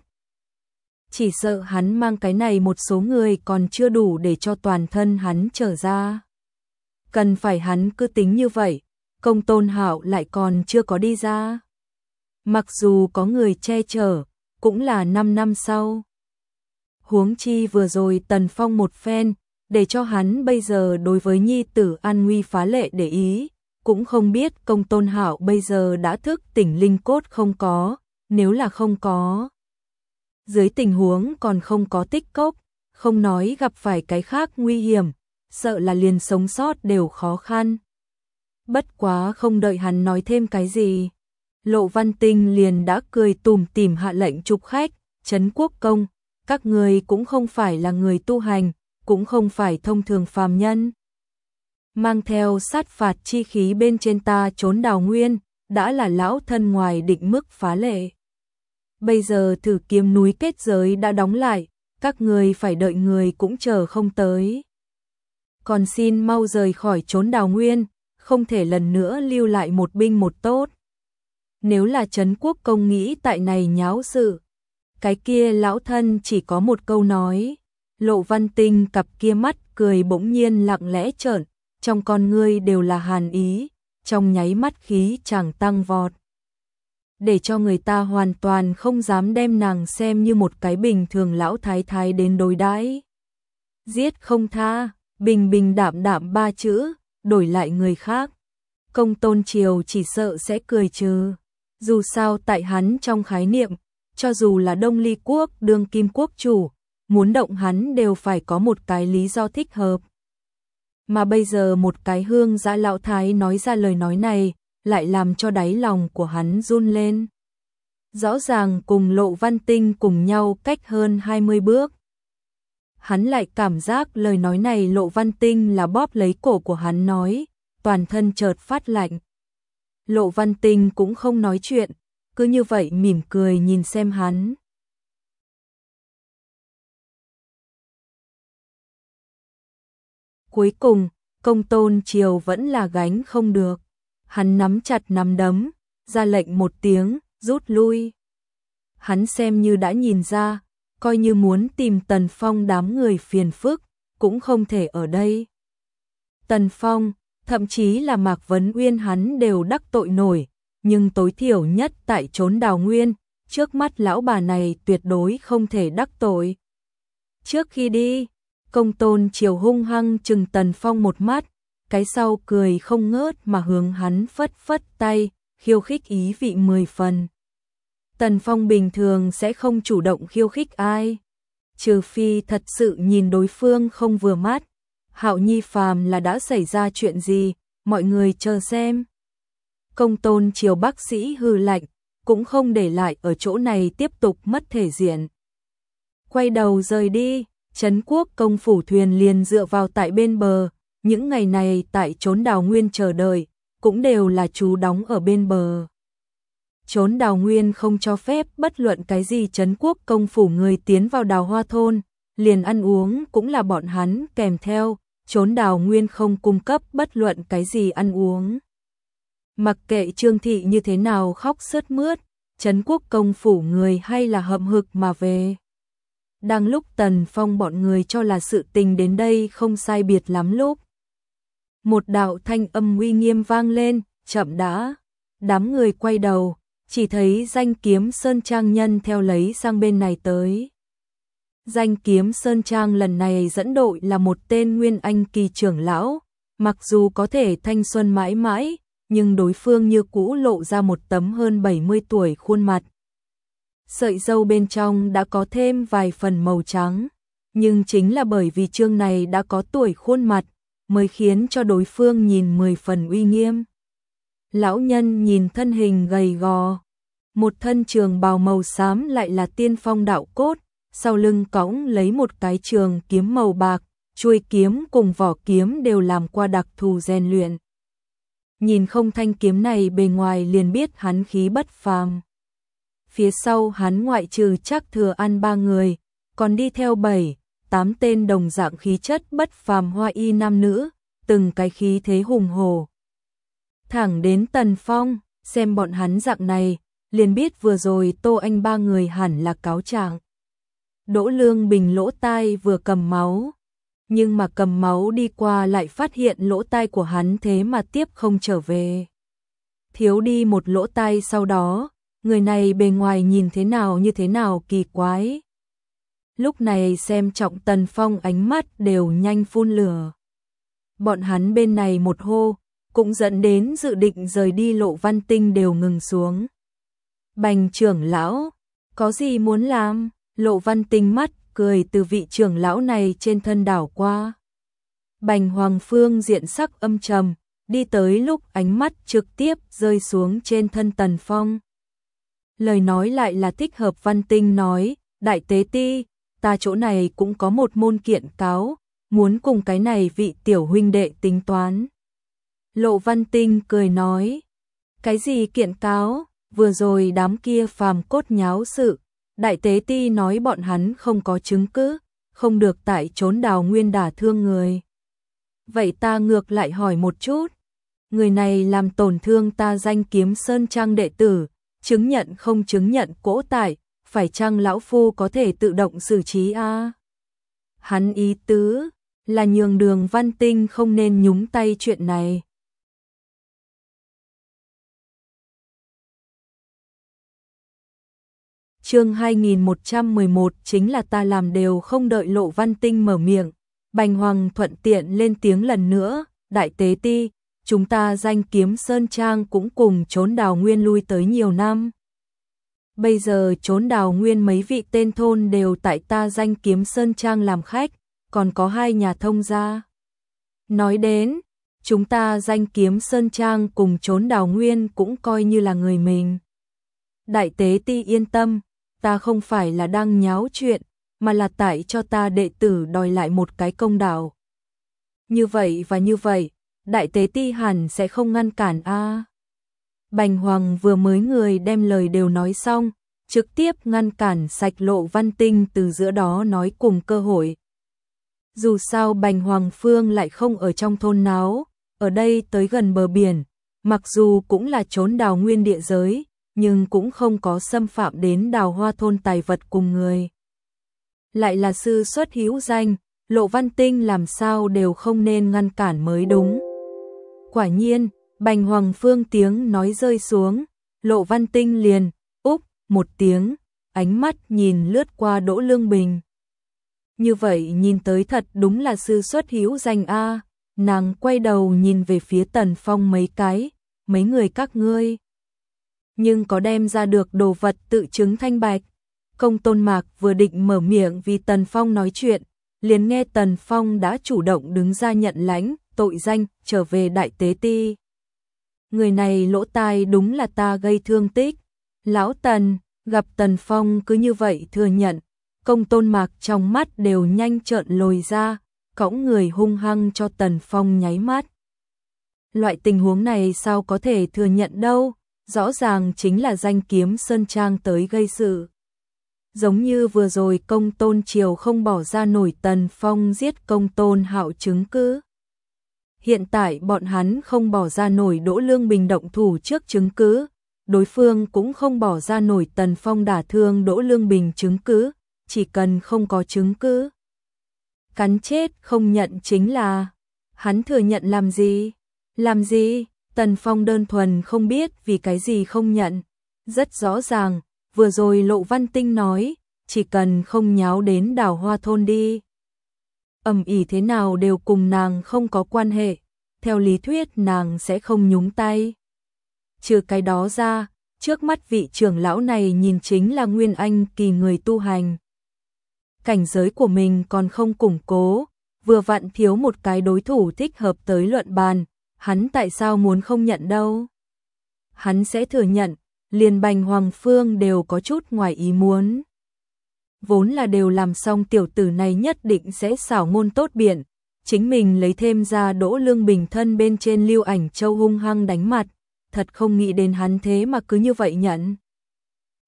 chỉ sợ hắn mang cái này một số người còn chưa đủ để cho toàn thân hắn trở ra. Cần phải hắn cứ tính như vậy, công tôn hạo lại còn chưa có đi ra. Mặc dù có người che chở, cũng là 5 năm sau. Huống chi vừa rồi tần phong một phen, để cho hắn bây giờ đối với nhi tử an nguy phá lệ để ý, cũng không biết công tôn hạo bây giờ đã thức tỉnh linh cốt không có, nếu là không có dưới tình huống còn không có tích cốc, không nói gặp phải cái khác nguy hiểm, sợ là liền sống sót đều khó khăn. Bất quá không đợi hắn nói thêm cái gì, Lộ Văn Tinh liền đã cười tùm tìm hạ lệnh trục khách, trấn quốc công, các người cũng không phải là người tu hành, cũng không phải thông thường phàm nhân. Mang theo sát phạt chi khí bên trên ta trốn đào nguyên, đã là lão thân ngoài định mức phá lệ bây giờ thử kiếm núi kết giới đã đóng lại, các người phải đợi người cũng chờ không tới. Còn xin mau rời khỏi trốn đào nguyên, không thể lần nữa lưu lại một binh một tốt. Nếu là Trấn Quốc Công nghĩ tại này nháo sự, cái kia lão thân chỉ có một câu nói. Lộ văn tinh cặp kia mắt cười bỗng nhiên lặng lẽ trợn, trong con ngươi đều là hàn ý, trong nháy mắt khí chàng tăng vọt để cho người ta hoàn toàn không dám đem nàng xem như một cái bình thường lão thái thái đến đối đãi. Giết không tha, bình bình đạm đạm ba chữ, đổi lại người khác. Công tôn triều chỉ sợ sẽ cười trừ. Dù sao tại hắn trong khái niệm, cho dù là đông ly quốc đương kim quốc chủ, muốn động hắn đều phải có một cái lý do thích hợp. Mà bây giờ một cái hương giã lão thái nói ra lời nói này, lại làm cho đáy lòng của hắn run lên. Rõ ràng cùng Lộ Văn Tinh cùng nhau cách hơn 20 bước. Hắn lại cảm giác lời nói này Lộ Văn Tinh là bóp lấy cổ của hắn nói, toàn thân chợt phát lạnh. Lộ Văn Tinh cũng không nói chuyện, cứ như vậy mỉm cười nhìn xem hắn. Cuối cùng, công tôn triều vẫn là gánh không được. Hắn nắm chặt nắm đấm, ra lệnh một tiếng, rút lui. Hắn xem như đã nhìn ra, coi như muốn tìm Tần Phong đám người phiền phức, cũng không thể ở đây. Tần Phong, thậm chí là Mạc Vấn Uyên hắn đều đắc tội nổi, nhưng tối thiểu nhất tại trốn đào nguyên, trước mắt lão bà này tuyệt đối không thể đắc tội. Trước khi đi, công tôn chiều hung hăng chừng Tần Phong một mắt, cái sau cười không ngớt mà hướng hắn phất phất tay, khiêu khích ý vị mười phần. Tần Phong bình thường sẽ không chủ động khiêu khích ai, trừ phi thật sự nhìn đối phương không vừa mắt. Hạo Nhi phàm là đã xảy ra chuyện gì, mọi người chờ xem. Công tôn chiều bác sĩ hư lạnh, cũng không để lại ở chỗ này tiếp tục mất thể diện. Quay đầu rời đi, Trấn quốc công phủ thuyền liền dựa vào tại bên bờ, những ngày này tại trốn đào nguyên chờ đợi, cũng đều là chú đóng ở bên bờ. Trốn đào nguyên không cho phép bất luận cái gì Trấn quốc công phủ người tiến vào đào hoa thôn, liền ăn uống cũng là bọn hắn kèm theo, trốn đào nguyên không cung cấp bất luận cái gì ăn uống. Mặc kệ trương thị như thế nào khóc sướt mướt, Trấn quốc công phủ người hay là hậm hực mà về. Đang lúc Tần Phong bọn người cho là sự tình đến đây không sai biệt lắm lúc một đạo thanh âm uy nghiêm vang lên, chậm đã. Đám người quay đầu, chỉ thấy danh kiếm Sơn Trang nhân theo lấy sang bên này tới. Danh kiếm Sơn Trang lần này dẫn đội là một tên nguyên anh kỳ trưởng lão, mặc dù có thể thanh xuân mãi mãi, nhưng đối phương như cũ lộ ra một tấm hơn 70 tuổi khuôn mặt. Sợi dâu bên trong đã có thêm vài phần màu trắng, nhưng chính là bởi vì trương này đã có tuổi khuôn mặt, mới khiến cho đối phương nhìn mười phần uy nghiêm. Lão nhân nhìn thân hình gầy gò, một thân trường bào màu xám lại là tiên phong đạo cốt, sau lưng cõng lấy một cái trường kiếm màu bạc, chuôi kiếm cùng vỏ kiếm đều làm qua đặc thù rèn luyện. Nhìn không thanh kiếm này bề ngoài liền biết hắn khí bất phàm. Phía sau hắn ngoại trừ chắc thừa ăn ba người, còn đi theo bảy, tám tên đồng dạng khí chất bất phàm hoa y nam nữ, từng cái khí thế hùng hồ. Thẳng đến Tần Phong, xem bọn hắn dạng này, liền biết vừa rồi Tô Anh ba người hẳn là cáo trạng. Đỗ Lương Bình lỗ tai vừa cầm máu, nhưng mà cầm máu đi qua lại phát hiện lỗ tai của hắn thế mà tiếp không trở về. Thiếu đi một lỗ tai sau đó, người này bề ngoài nhìn thế nào như thế nào kỳ quái, lúc này xem trọng Tần Phong ánh mắt đều nhanh phun lửa. Bọn hắn bên này một hô, cũng dẫn đến dự định rời đi lộ văn tinh đều ngừng xuống. Bành trưởng lão, có gì muốn làm? Lộ văn tinh mắt, cười từ vị trưởng lão này trên thân đảo qua. Bành Hoàng Phương diện sắc âm trầm, đi tới lúc ánh mắt trực tiếp rơi xuống trên thân Tần Phong. Lời nói lại là thích hợp văn tinh nói, đại tế ti, ta chỗ này cũng có một môn kiện cáo, muốn cùng cái này vị tiểu huynh đệ tính toán. Lộ Văn Tinh cười nói, cái gì kiện cáo, vừa rồi đám kia phàm cốt nháo sự, đại tế ti nói bọn hắn không có chứng cứ, không được tại trốn đào nguyên đả thương người. Vậy ta ngược lại hỏi một chút, người này làm tổn thương ta danh kiếm sơn trang đệ tử, chứng nhận không chứng nhận cỗ tài, phải chăng lão phu có thể tự động xử trí a? À? Hắn ý tứ là nhường Đường Văn Tinh không nên nhúng tay chuyện này. Chương 2111 chính là ta làm đều không đợi Lộ Văn Tinh mở miệng, Bành Hoàng thuận tiện lên tiếng lần nữa, đại tế ti, chúng ta danh kiếm Sơn Trang cũng cùng trốn đào nguyên lui tới nhiều năm bây giờ trốn đào nguyên mấy vị tên thôn đều tại ta danh kiếm Sơn Trang làm khách, còn có hai nhà thông gia. Nói đến, chúng ta danh kiếm Sơn Trang cùng trốn đào nguyên cũng coi như là người mình. Đại tế ti yên tâm, ta không phải là đang nháo chuyện, mà là tại cho ta đệ tử đòi lại một cái công đạo. Như vậy và như vậy, đại tế ti hẳn sẽ không ngăn cản a. Bành Hoàng vừa mới người đem lời đều nói xong, trực tiếp ngăn cản sạch lộ văn tinh từ giữa đó nói cùng cơ hội. Dù sao Bành Hoàng Phương lại không ở trong thôn náo, ở đây tới gần bờ biển, mặc dù cũng là trốn đào nguyên địa giới, nhưng cũng không có xâm phạm đến đào hoa thôn tài vật cùng người. Lại là sư xuất hiếu danh, lộ văn tinh làm sao đều không nên ngăn cản mới đúng. Quả nhiên, Bành Hoàng Phương tiếng nói rơi xuống, Lộ Văn Tinh liền, úp, một tiếng, ánh mắt nhìn lướt qua Đỗ Lương Bình. Như vậy nhìn tới thật đúng là sư xuất hiếu danh A, nàng quay đầu nhìn về phía Tần Phong mấy cái, mấy người các ngươi. Nhưng có đem ra được đồ vật tự chứng thanh bạch, công tôn mạc vừa định mở miệng vì Tần Phong nói chuyện, liền nghe Tần Phong đã chủ động đứng ra nhận lãnh, tội danh, trở về đại tế ti người này lỗ tai đúng là ta gây thương tích. Lão Tần, gặp Tần Phong cứ như vậy thừa nhận, công tôn mạc trong mắt đều nhanh trợn lồi ra, cõng người hung hăng cho Tần Phong nháy mắt. Loại tình huống này sao có thể thừa nhận đâu, rõ ràng chính là danh kiếm Sơn Trang tới gây sự. Giống như vừa rồi công tôn triều không bỏ ra nổi Tần Phong giết công tôn hạo chứng cứ hiện tại bọn hắn không bỏ ra nổi Đỗ Lương Bình động thủ trước chứng cứ, đối phương cũng không bỏ ra nổi Tần Phong đả thương Đỗ Lương Bình chứng cứ, chỉ cần không có chứng cứ. Cắn chết không nhận chính là, hắn thừa nhận làm gì, làm gì, Tần Phong đơn thuần không biết vì cái gì không nhận, rất rõ ràng, vừa rồi Lộ Văn Tinh nói, chỉ cần không nháo đến đảo Hoa Thôn đi ầm ỉ thế nào đều cùng nàng không có quan hệ, theo lý thuyết nàng sẽ không nhúng tay. Trừ cái đó ra, trước mắt vị trưởng lão này nhìn chính là nguyên anh kỳ người tu hành. Cảnh giới của mình còn không củng cố, vừa vặn thiếu một cái đối thủ thích hợp tới luận bàn, hắn tại sao muốn không nhận đâu. Hắn sẽ thừa nhận, liền bành hoàng phương đều có chút ngoài ý muốn vốn là đều làm xong tiểu tử này nhất định sẽ xảo ngôn tốt biện, chính mình lấy thêm ra đỗ lương bình thân bên trên lưu ảnh châu hung hăng đánh mặt, thật không nghĩ đến hắn thế mà cứ như vậy nhận.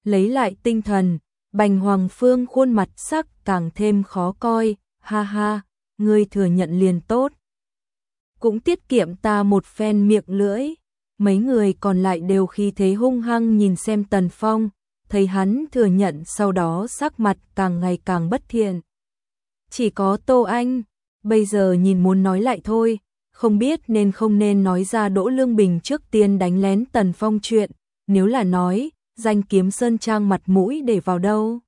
Lấy lại tinh thần, bành hoàng phương khuôn mặt sắc càng thêm khó coi, ha ha, ngươi thừa nhận liền tốt. Cũng tiết kiệm ta một phen miệng lưỡi, mấy người còn lại đều khi thế hung hăng nhìn xem tần phong, thấy hắn thừa nhận sau đó sắc mặt càng ngày càng bất thiện. Chỉ có Tô Anh, bây giờ nhìn muốn nói lại thôi, không biết nên không nên nói ra Đỗ Lương Bình trước tiên đánh lén Tần Phong chuyện, nếu là nói, danh kiếm sơn trang mặt mũi để vào đâu.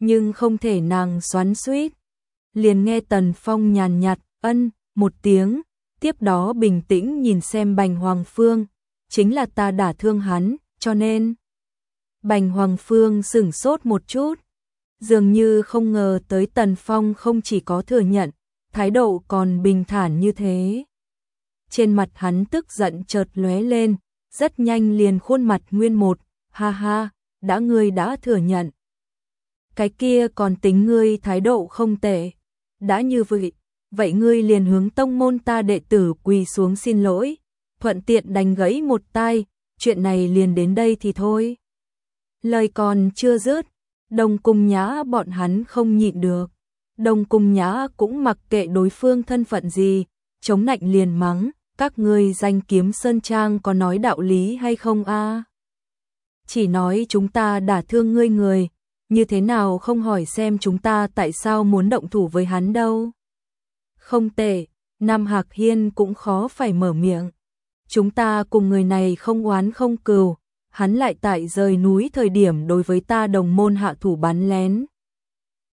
Nhưng không thể nàng xoắn suýt, liền nghe Tần Phong nhàn nhạt, ân, một tiếng, tiếp đó bình tĩnh nhìn xem bành hoàng phương, chính là ta đã thương hắn, cho nên... Bành Hoàng Phương sửng sốt một chút, dường như không ngờ tới Tần Phong không chỉ có thừa nhận, thái độ còn bình thản như thế. Trên mặt hắn tức giận chợt lóe lên, rất nhanh liền khuôn mặt nguyên một, ha ha, đã ngươi đã thừa nhận. Cái kia còn tính ngươi thái độ không tệ, đã như vậy, vậy ngươi liền hướng tông môn ta đệ tử quỳ xuống xin lỗi, thuận tiện đành gãy một tai, chuyện này liền đến đây thì thôi. Lời còn chưa dứt, đồng cung nhã bọn hắn không nhịn được. Đồng cung nhã cũng mặc kệ đối phương thân phận gì, chống nạnh liền mắng, các ngươi danh kiếm sơn trang có nói đạo lý hay không a? Chỉ nói chúng ta đã thương ngươi người, như thế nào không hỏi xem chúng ta tại sao muốn động thủ với hắn đâu. Không tệ, Nam Hạc Hiên cũng khó phải mở miệng. Chúng ta cùng người này không oán không cừu, hắn lại tại rời núi thời điểm đối với ta đồng môn hạ thủ bắn lén.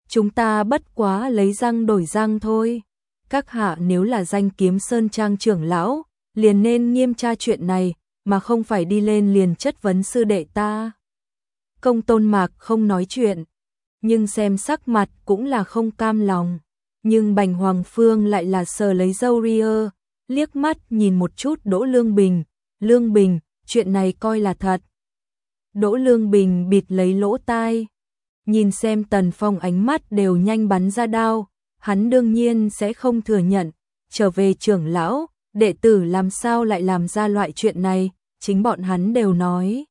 Chúng ta bất quá lấy răng đổi răng thôi. Các hạ nếu là danh kiếm sơn trang trưởng lão, liền nên nghiêm tra chuyện này, mà không phải đi lên liền chất vấn sư đệ ta. Công tôn mạc không nói chuyện, nhưng xem sắc mặt cũng là không cam lòng. Nhưng bành hoàng phương lại là sờ lấy dâu riêng liếc mắt nhìn một chút đỗ lương bình. Lương bình, chuyện này coi là thật. Đỗ Lương Bình bịt lấy lỗ tai, nhìn xem Tần Phong ánh mắt đều nhanh bắn ra đao, hắn đương nhiên sẽ không thừa nhận, trở về trưởng lão, đệ tử làm sao lại làm ra loại chuyện này, chính bọn hắn đều nói.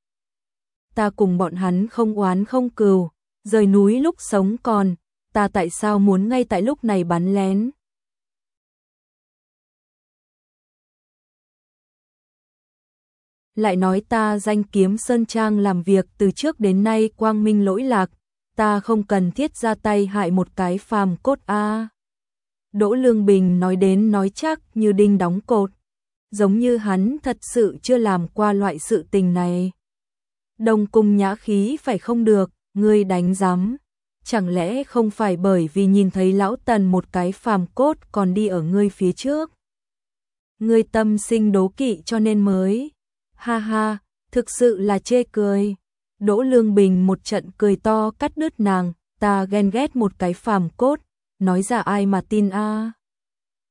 Ta cùng bọn hắn không oán không cừu, rời núi lúc sống còn, ta tại sao muốn ngay tại lúc này bắn lén. lại nói ta danh kiếm Sơn Trang làm việc từ trước đến nay quang minh lỗi lạc, ta không cần thiết ra tay hại một cái phàm cốt a. Đỗ Lương Bình nói đến nói chắc như đinh đóng cột, giống như hắn thật sự chưa làm qua loại sự tình này. đông cung nhã khí phải không được, ngươi đánh giám. Chẳng lẽ không phải bởi vì nhìn thấy lão tần một cái phàm cốt còn đi ở ngươi phía trước? Ngươi tâm sinh đố kỵ cho nên mới Ha ha, thực sự là chê cười. Đỗ Lương Bình một trận cười to cắt đứt nàng, ta ghen ghét một cái phàm cốt, nói ra ai mà tin a.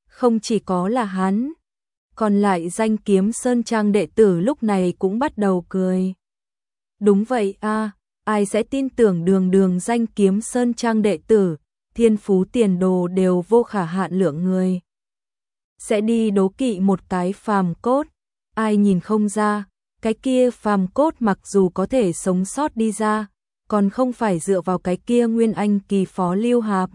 Không chỉ có là hắn, còn lại danh kiếm sơn trang đệ tử lúc này cũng bắt đầu cười. Đúng vậy a, ai sẽ tin tưởng đường đường danh kiếm sơn trang đệ tử, thiên phú tiền đồ đều vô khả hạn lượng người. Sẽ đi đố kỵ một cái phàm cốt ai nhìn không ra, cái kia phàm cốt mặc dù có thể sống sót đi ra, còn không phải dựa vào cái kia nguyên anh kỳ phó lưu hạp.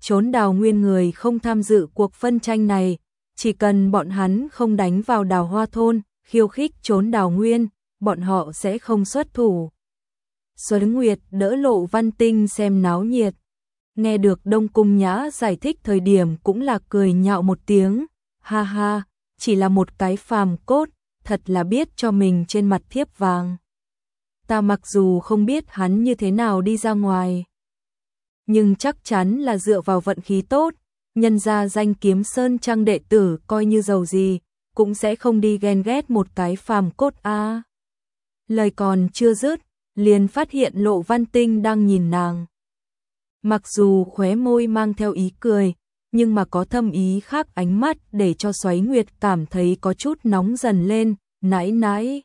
Trốn đào nguyên người không tham dự cuộc phân tranh này, chỉ cần bọn hắn không đánh vào đào hoa thôn, khiêu khích trốn đào nguyên, bọn họ sẽ không xuất thủ. Xuân Nguyệt đỡ lộ văn tinh xem náo nhiệt. Nghe được Đông Cung Nhã giải thích thời điểm cũng là cười nhạo một tiếng, ha ha, chỉ là một cái phàm cốt, thật là biết cho mình trên mặt thiếp vàng. Ta mặc dù không biết hắn như thế nào đi ra ngoài, nhưng chắc chắn là dựa vào vận khí tốt, nhân ra danh kiếm sơn trang đệ tử coi như giàu gì, cũng sẽ không đi ghen ghét một cái phàm cốt a. Lời còn chưa dứt, liền phát hiện Lộ Văn Tinh đang nhìn nàng. Mặc dù khóe môi mang theo ý cười, nhưng mà có thâm ý khác ánh mắt để cho xoáy nguyệt cảm thấy có chút nóng dần lên, nãi nãi.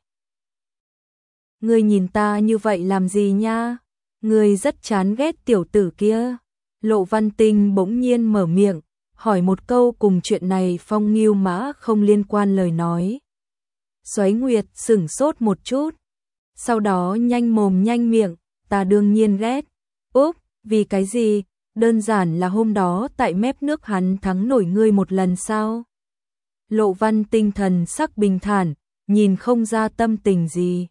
Ngươi nhìn ta như vậy làm gì nha? Ngươi rất chán ghét tiểu tử kia. Lộ văn tinh bỗng nhiên mở miệng, hỏi một câu cùng chuyện này phong nghiêu mã không liên quan lời nói. Xoáy nguyệt sửng sốt một chút. Sau đó nhanh mồm nhanh miệng, ta đương nhiên ghét. Úp, vì cái gì, Đơn giản là hôm đó tại mép nước hắn thắng nổi ngươi một lần sao? Lộ văn tinh thần sắc bình thản, nhìn không ra tâm tình gì.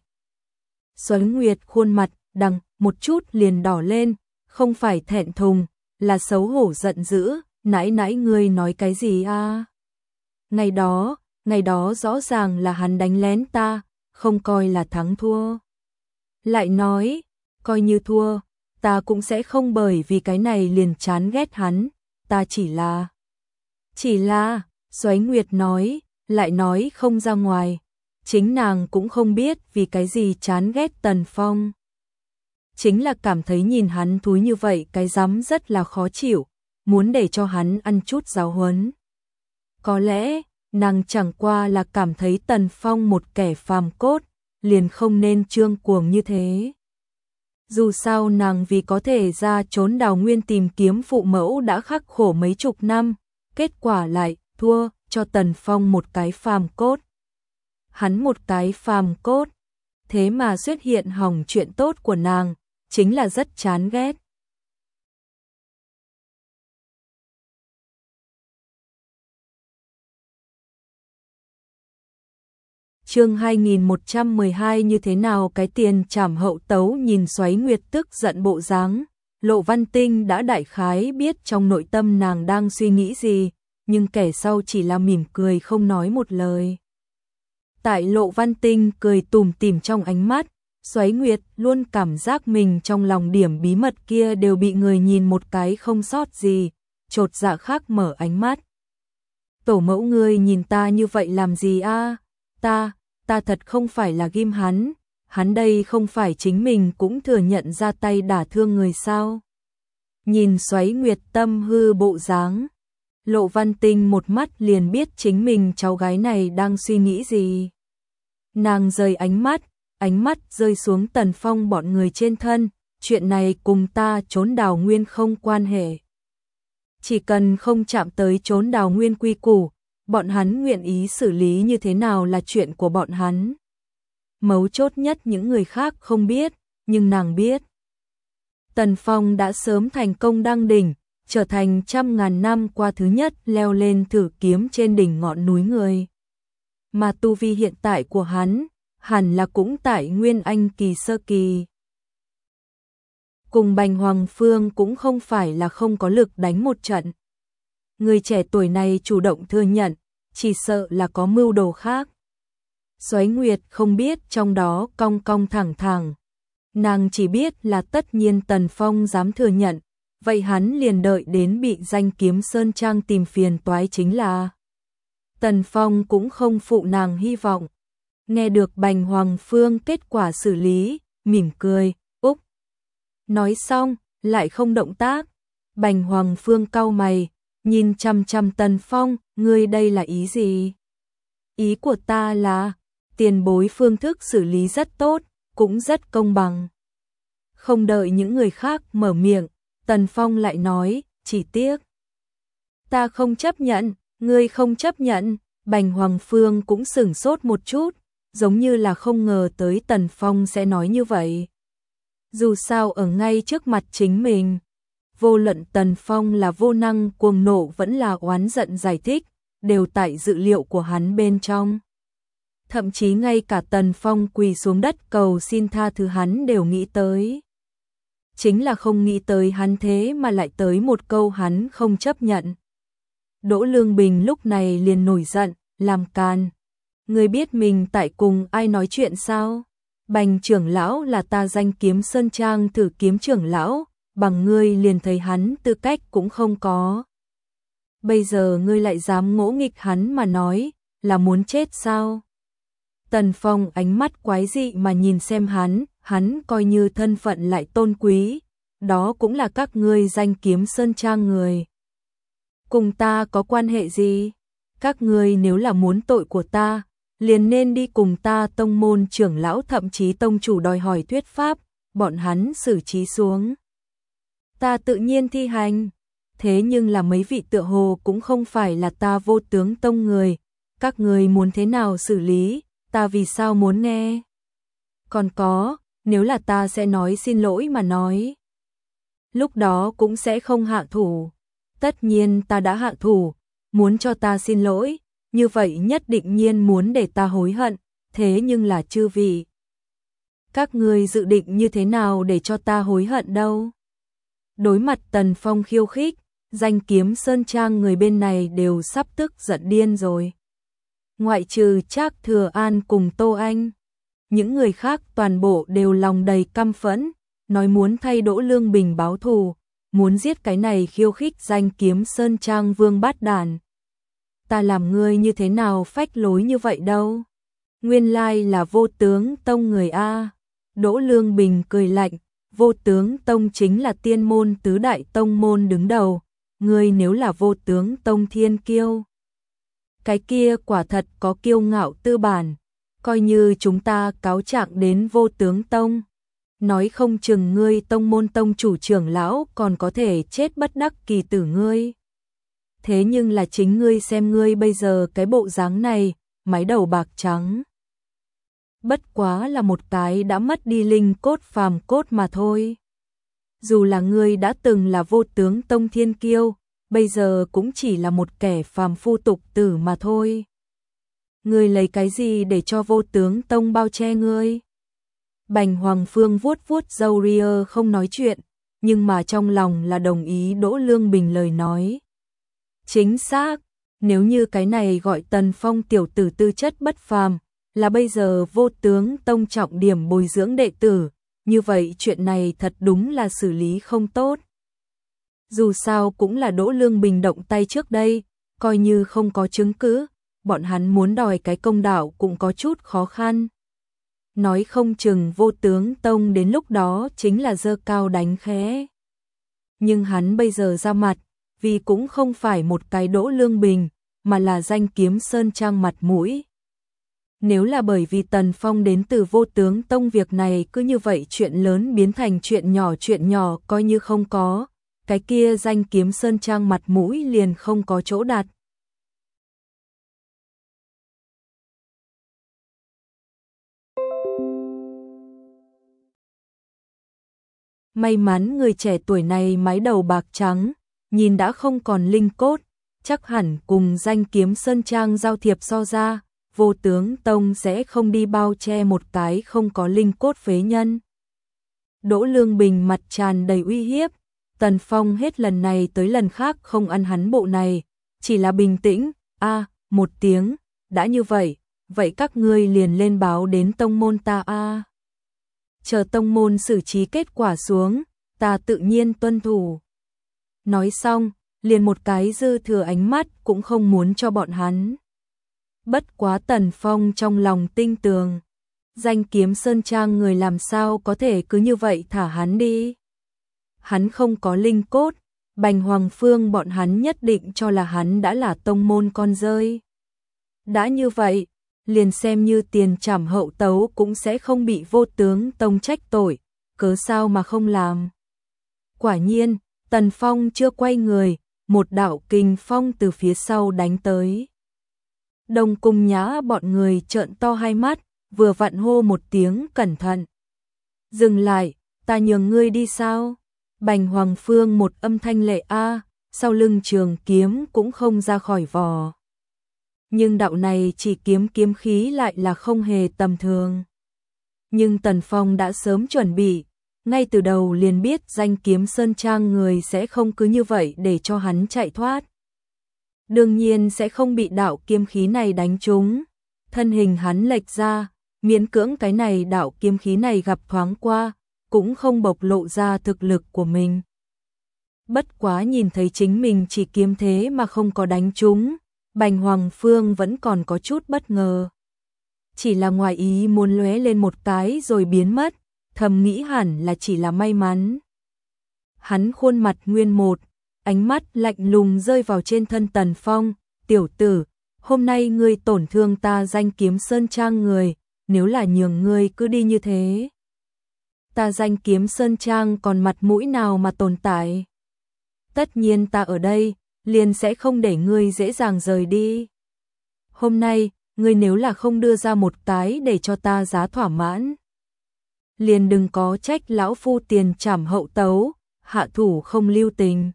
Xuân Nguyệt khuôn mặt, đằng, một chút liền đỏ lên, không phải thẹn thùng, là xấu hổ giận dữ, nãy nãy ngươi nói cái gì a? Ngày đó, ngày đó rõ ràng là hắn đánh lén ta, không coi là thắng thua. Lại nói, coi như thua, ta cũng sẽ không bởi vì cái này liền chán ghét hắn, ta chỉ là... Chỉ là, Xoáy Nguyệt nói, lại nói không ra ngoài, chính nàng cũng không biết vì cái gì chán ghét Tần Phong. Chính là cảm thấy nhìn hắn thúi như vậy cái dám rất là khó chịu, muốn để cho hắn ăn chút giáo huấn. Có lẽ, nàng chẳng qua là cảm thấy Tần Phong một kẻ phàm cốt, liền không nên trương cuồng như thế. Dù sao nàng vì có thể ra trốn đào nguyên tìm kiếm phụ mẫu đã khắc khổ mấy chục năm, kết quả lại thua cho Tần Phong một cái phàm cốt. Hắn một cái phàm cốt, thế mà xuất hiện hỏng chuyện tốt của nàng, chính là rất chán ghét. chương 2112 như thế nào cái tiền trảm hậu tấu nhìn xoáy nguyệt tức giận bộ dáng. Lộ Văn Tinh đã đại khái biết trong nội tâm nàng đang suy nghĩ gì, nhưng kẻ sau chỉ là mỉm cười không nói một lời. Tại Lộ Văn Tinh cười tùm tìm trong ánh mắt, xoáy nguyệt luôn cảm giác mình trong lòng điểm bí mật kia đều bị người nhìn một cái không sót gì, trột dạ khác mở ánh mắt. Tổ mẫu ngươi nhìn ta như vậy làm gì a Ta, ta thật không phải là ghim hắn, hắn đây không phải chính mình cũng thừa nhận ra tay đả thương người sao. Nhìn xoáy nguyệt tâm hư bộ dáng, lộ văn tinh một mắt liền biết chính mình cháu gái này đang suy nghĩ gì. Nàng rời ánh mắt, ánh mắt rơi xuống tần phong bọn người trên thân, chuyện này cùng ta trốn đào nguyên không quan hệ. Chỉ cần không chạm tới trốn đào nguyên quy củ, bọn hắn nguyện ý xử lý như thế nào là chuyện của bọn hắn. Mấu chốt nhất những người khác không biết, nhưng nàng biết. Tần Phong đã sớm thành công đăng đỉnh, trở thành trăm ngàn năm qua thứ nhất leo lên thử kiếm trên đỉnh ngọn núi người. Mà tu vi hiện tại của hắn, hẳn là cũng tại Nguyên Anh kỳ sơ kỳ. Cùng Bành Hoàng Phương cũng không phải là không có lực đánh một trận người trẻ tuổi này chủ động thừa nhận, chỉ sợ là có mưu đồ khác. Xoáy Nguyệt không biết trong đó cong cong thẳng thẳng. Nàng chỉ biết là tất nhiên Tần Phong dám thừa nhận, vậy hắn liền đợi đến bị danh kiếm Sơn Trang tìm phiền toái chính là. Tần Phong cũng không phụ nàng hy vọng. Nghe được Bành Hoàng Phương kết quả xử lý, mỉm cười, úc. Nói xong, lại không động tác. Bành Hoàng Phương cau mày, Nhìn chằm chằm Tần Phong, ngươi đây là ý gì? Ý của ta là, tiền bối phương thức xử lý rất tốt, cũng rất công bằng. Không đợi những người khác mở miệng, Tần Phong lại nói, chỉ tiếc. Ta không chấp nhận, ngươi không chấp nhận, Bành Hoàng Phương cũng sửng sốt một chút, giống như là không ngờ tới Tần Phong sẽ nói như vậy. Dù sao ở ngay trước mặt chính mình, vô luận Tần Phong là vô năng cuồng nộ vẫn là oán giận giải thích, đều tại dự liệu của hắn bên trong. Thậm chí ngay cả Tần Phong quỳ xuống đất cầu xin tha thứ hắn đều nghĩ tới. Chính là không nghĩ tới hắn thế mà lại tới một câu hắn không chấp nhận. Đỗ Lương Bình lúc này liền nổi giận, làm can. Người biết mình tại cùng ai nói chuyện sao? Bành trưởng lão là ta danh kiếm Sơn Trang thử kiếm trưởng lão, bằng ngươi liền thấy hắn tư cách cũng không có. Bây giờ ngươi lại dám ngỗ nghịch hắn mà nói, là muốn chết sao? Tần Phong ánh mắt quái dị mà nhìn xem hắn, hắn coi như thân phận lại tôn quý, đó cũng là các ngươi danh kiếm sơn trang người. Cùng ta có quan hệ gì? Các ngươi nếu là muốn tội của ta, liền nên đi cùng ta tông môn trưởng lão thậm chí tông chủ đòi hỏi thuyết pháp, bọn hắn xử trí xuống ta tự nhiên thi hành. Thế nhưng là mấy vị tựa hồ cũng không phải là ta vô tướng tông người, các người muốn thế nào xử lý, ta vì sao muốn nghe. Còn có, nếu là ta sẽ nói xin lỗi mà nói. Lúc đó cũng sẽ không hạ thủ. Tất nhiên ta đã hạ thủ, muốn cho ta xin lỗi, như vậy nhất định nhiên muốn để ta hối hận, thế nhưng là chư vị. Các người dự định như thế nào để cho ta hối hận đâu? Đối mặt Tần Phong khiêu khích, danh kiếm Sơn Trang người bên này đều sắp tức giận điên rồi. Ngoại trừ Trác Thừa An cùng Tô Anh, những người khác toàn bộ đều lòng đầy căm phẫn, nói muốn thay Đỗ Lương Bình báo thù, muốn giết cái này khiêu khích danh kiếm Sơn Trang Vương Bát Đàn. Ta làm ngươi như thế nào phách lối như vậy đâu? Nguyên lai là vô tướng tông người A. Đỗ Lương Bình cười lạnh, vô tướng tông chính là tiên môn tứ đại tông môn đứng đầu, ngươi nếu là vô tướng tông thiên kiêu. Cái kia quả thật có kiêu ngạo tư bản, coi như chúng ta cáo trạng đến vô tướng tông. Nói không chừng ngươi tông môn tông chủ trưởng lão còn có thể chết bất đắc kỳ tử ngươi. Thế nhưng là chính ngươi xem ngươi bây giờ cái bộ dáng này, mái đầu bạc trắng bất quá là một cái đã mất đi linh cốt phàm cốt mà thôi. Dù là ngươi đã từng là vô tướng Tông Thiên Kiêu, bây giờ cũng chỉ là một kẻ phàm phu tục tử mà thôi. Ngươi lấy cái gì để cho vô tướng Tông bao che ngươi? Bành Hoàng Phương vuốt vuốt dâu ria không nói chuyện, nhưng mà trong lòng là đồng ý Đỗ Lương Bình lời nói. Chính xác, nếu như cái này gọi Tần Phong tiểu tử tư chất bất phàm, là bây giờ vô tướng tông trọng điểm bồi dưỡng đệ tử, như vậy chuyện này thật đúng là xử lý không tốt. Dù sao cũng là Đỗ Lương Bình động tay trước đây, coi như không có chứng cứ, bọn hắn muốn đòi cái công đạo cũng có chút khó khăn. Nói không chừng vô tướng Tông đến lúc đó chính là dơ cao đánh khé. Nhưng hắn bây giờ ra mặt, vì cũng không phải một cái Đỗ Lương Bình, mà là danh kiếm sơn trang mặt mũi. Nếu là bởi vì Tần Phong đến từ vô tướng tông việc này cứ như vậy chuyện lớn biến thành chuyện nhỏ chuyện nhỏ coi như không có, cái kia danh kiếm sơn trang mặt mũi liền không có chỗ đặt. May mắn người trẻ tuổi này mái đầu bạc trắng, nhìn đã không còn linh cốt, chắc hẳn cùng danh kiếm sơn trang giao thiệp so ra, vô tướng tông sẽ không đi bao che một cái không có linh cốt phế nhân. Đỗ Lương Bình mặt tràn đầy uy hiếp, Tần Phong hết lần này tới lần khác không ăn hắn bộ này, chỉ là bình tĩnh, a một tiếng, đã như vậy, vậy các ngươi liền lên báo đến tông môn ta a Chờ tông môn xử trí kết quả xuống, ta tự nhiên tuân thủ. Nói xong, liền một cái dư thừa ánh mắt cũng không muốn cho bọn hắn bất quá Tần Phong trong lòng tinh tường. Danh kiếm Sơn Trang người làm sao có thể cứ như vậy thả hắn đi. Hắn không có linh cốt, Bành Hoàng Phương bọn hắn nhất định cho là hắn đã là tông môn con rơi. Đã như vậy, liền xem như tiền trảm hậu tấu cũng sẽ không bị vô tướng tông trách tội, cớ sao mà không làm. Quả nhiên, Tần Phong chưa quay người, một đạo kinh phong từ phía sau đánh tới. Đồng cùng nhá bọn người trợn to hai mắt, vừa vặn hô một tiếng cẩn thận. Dừng lại, ta nhường ngươi đi sao? Bành Hoàng Phương một âm thanh lệ a, sau lưng trường kiếm cũng không ra khỏi vò. Nhưng đạo này chỉ kiếm kiếm khí lại là không hề tầm thường. Nhưng Tần Phong đã sớm chuẩn bị, ngay từ đầu liền biết danh kiếm Sơn Trang người sẽ không cứ như vậy để cho hắn chạy thoát đương nhiên sẽ không bị đạo kiếm khí này đánh trúng. Thân hình hắn lệch ra, miễn cưỡng cái này đạo kiếm khí này gặp thoáng qua, cũng không bộc lộ ra thực lực của mình. Bất quá nhìn thấy chính mình chỉ kiếm thế mà không có đánh trúng, Bành Hoàng Phương vẫn còn có chút bất ngờ. Chỉ là ngoài ý muốn lóe lên một cái rồi biến mất, thầm nghĩ hẳn là chỉ là may mắn. Hắn khuôn mặt nguyên một, ánh mắt lạnh lùng rơi vào trên thân Tần Phong, tiểu tử, hôm nay ngươi tổn thương ta danh kiếm sơn trang người, nếu là nhường ngươi cứ đi như thế. Ta danh kiếm sơn trang còn mặt mũi nào mà tồn tại. Tất nhiên ta ở đây, liền sẽ không để ngươi dễ dàng rời đi. Hôm nay, ngươi nếu là không đưa ra một tái để cho ta giá thỏa mãn. Liền đừng có trách lão phu tiền trảm hậu tấu, hạ thủ không lưu tình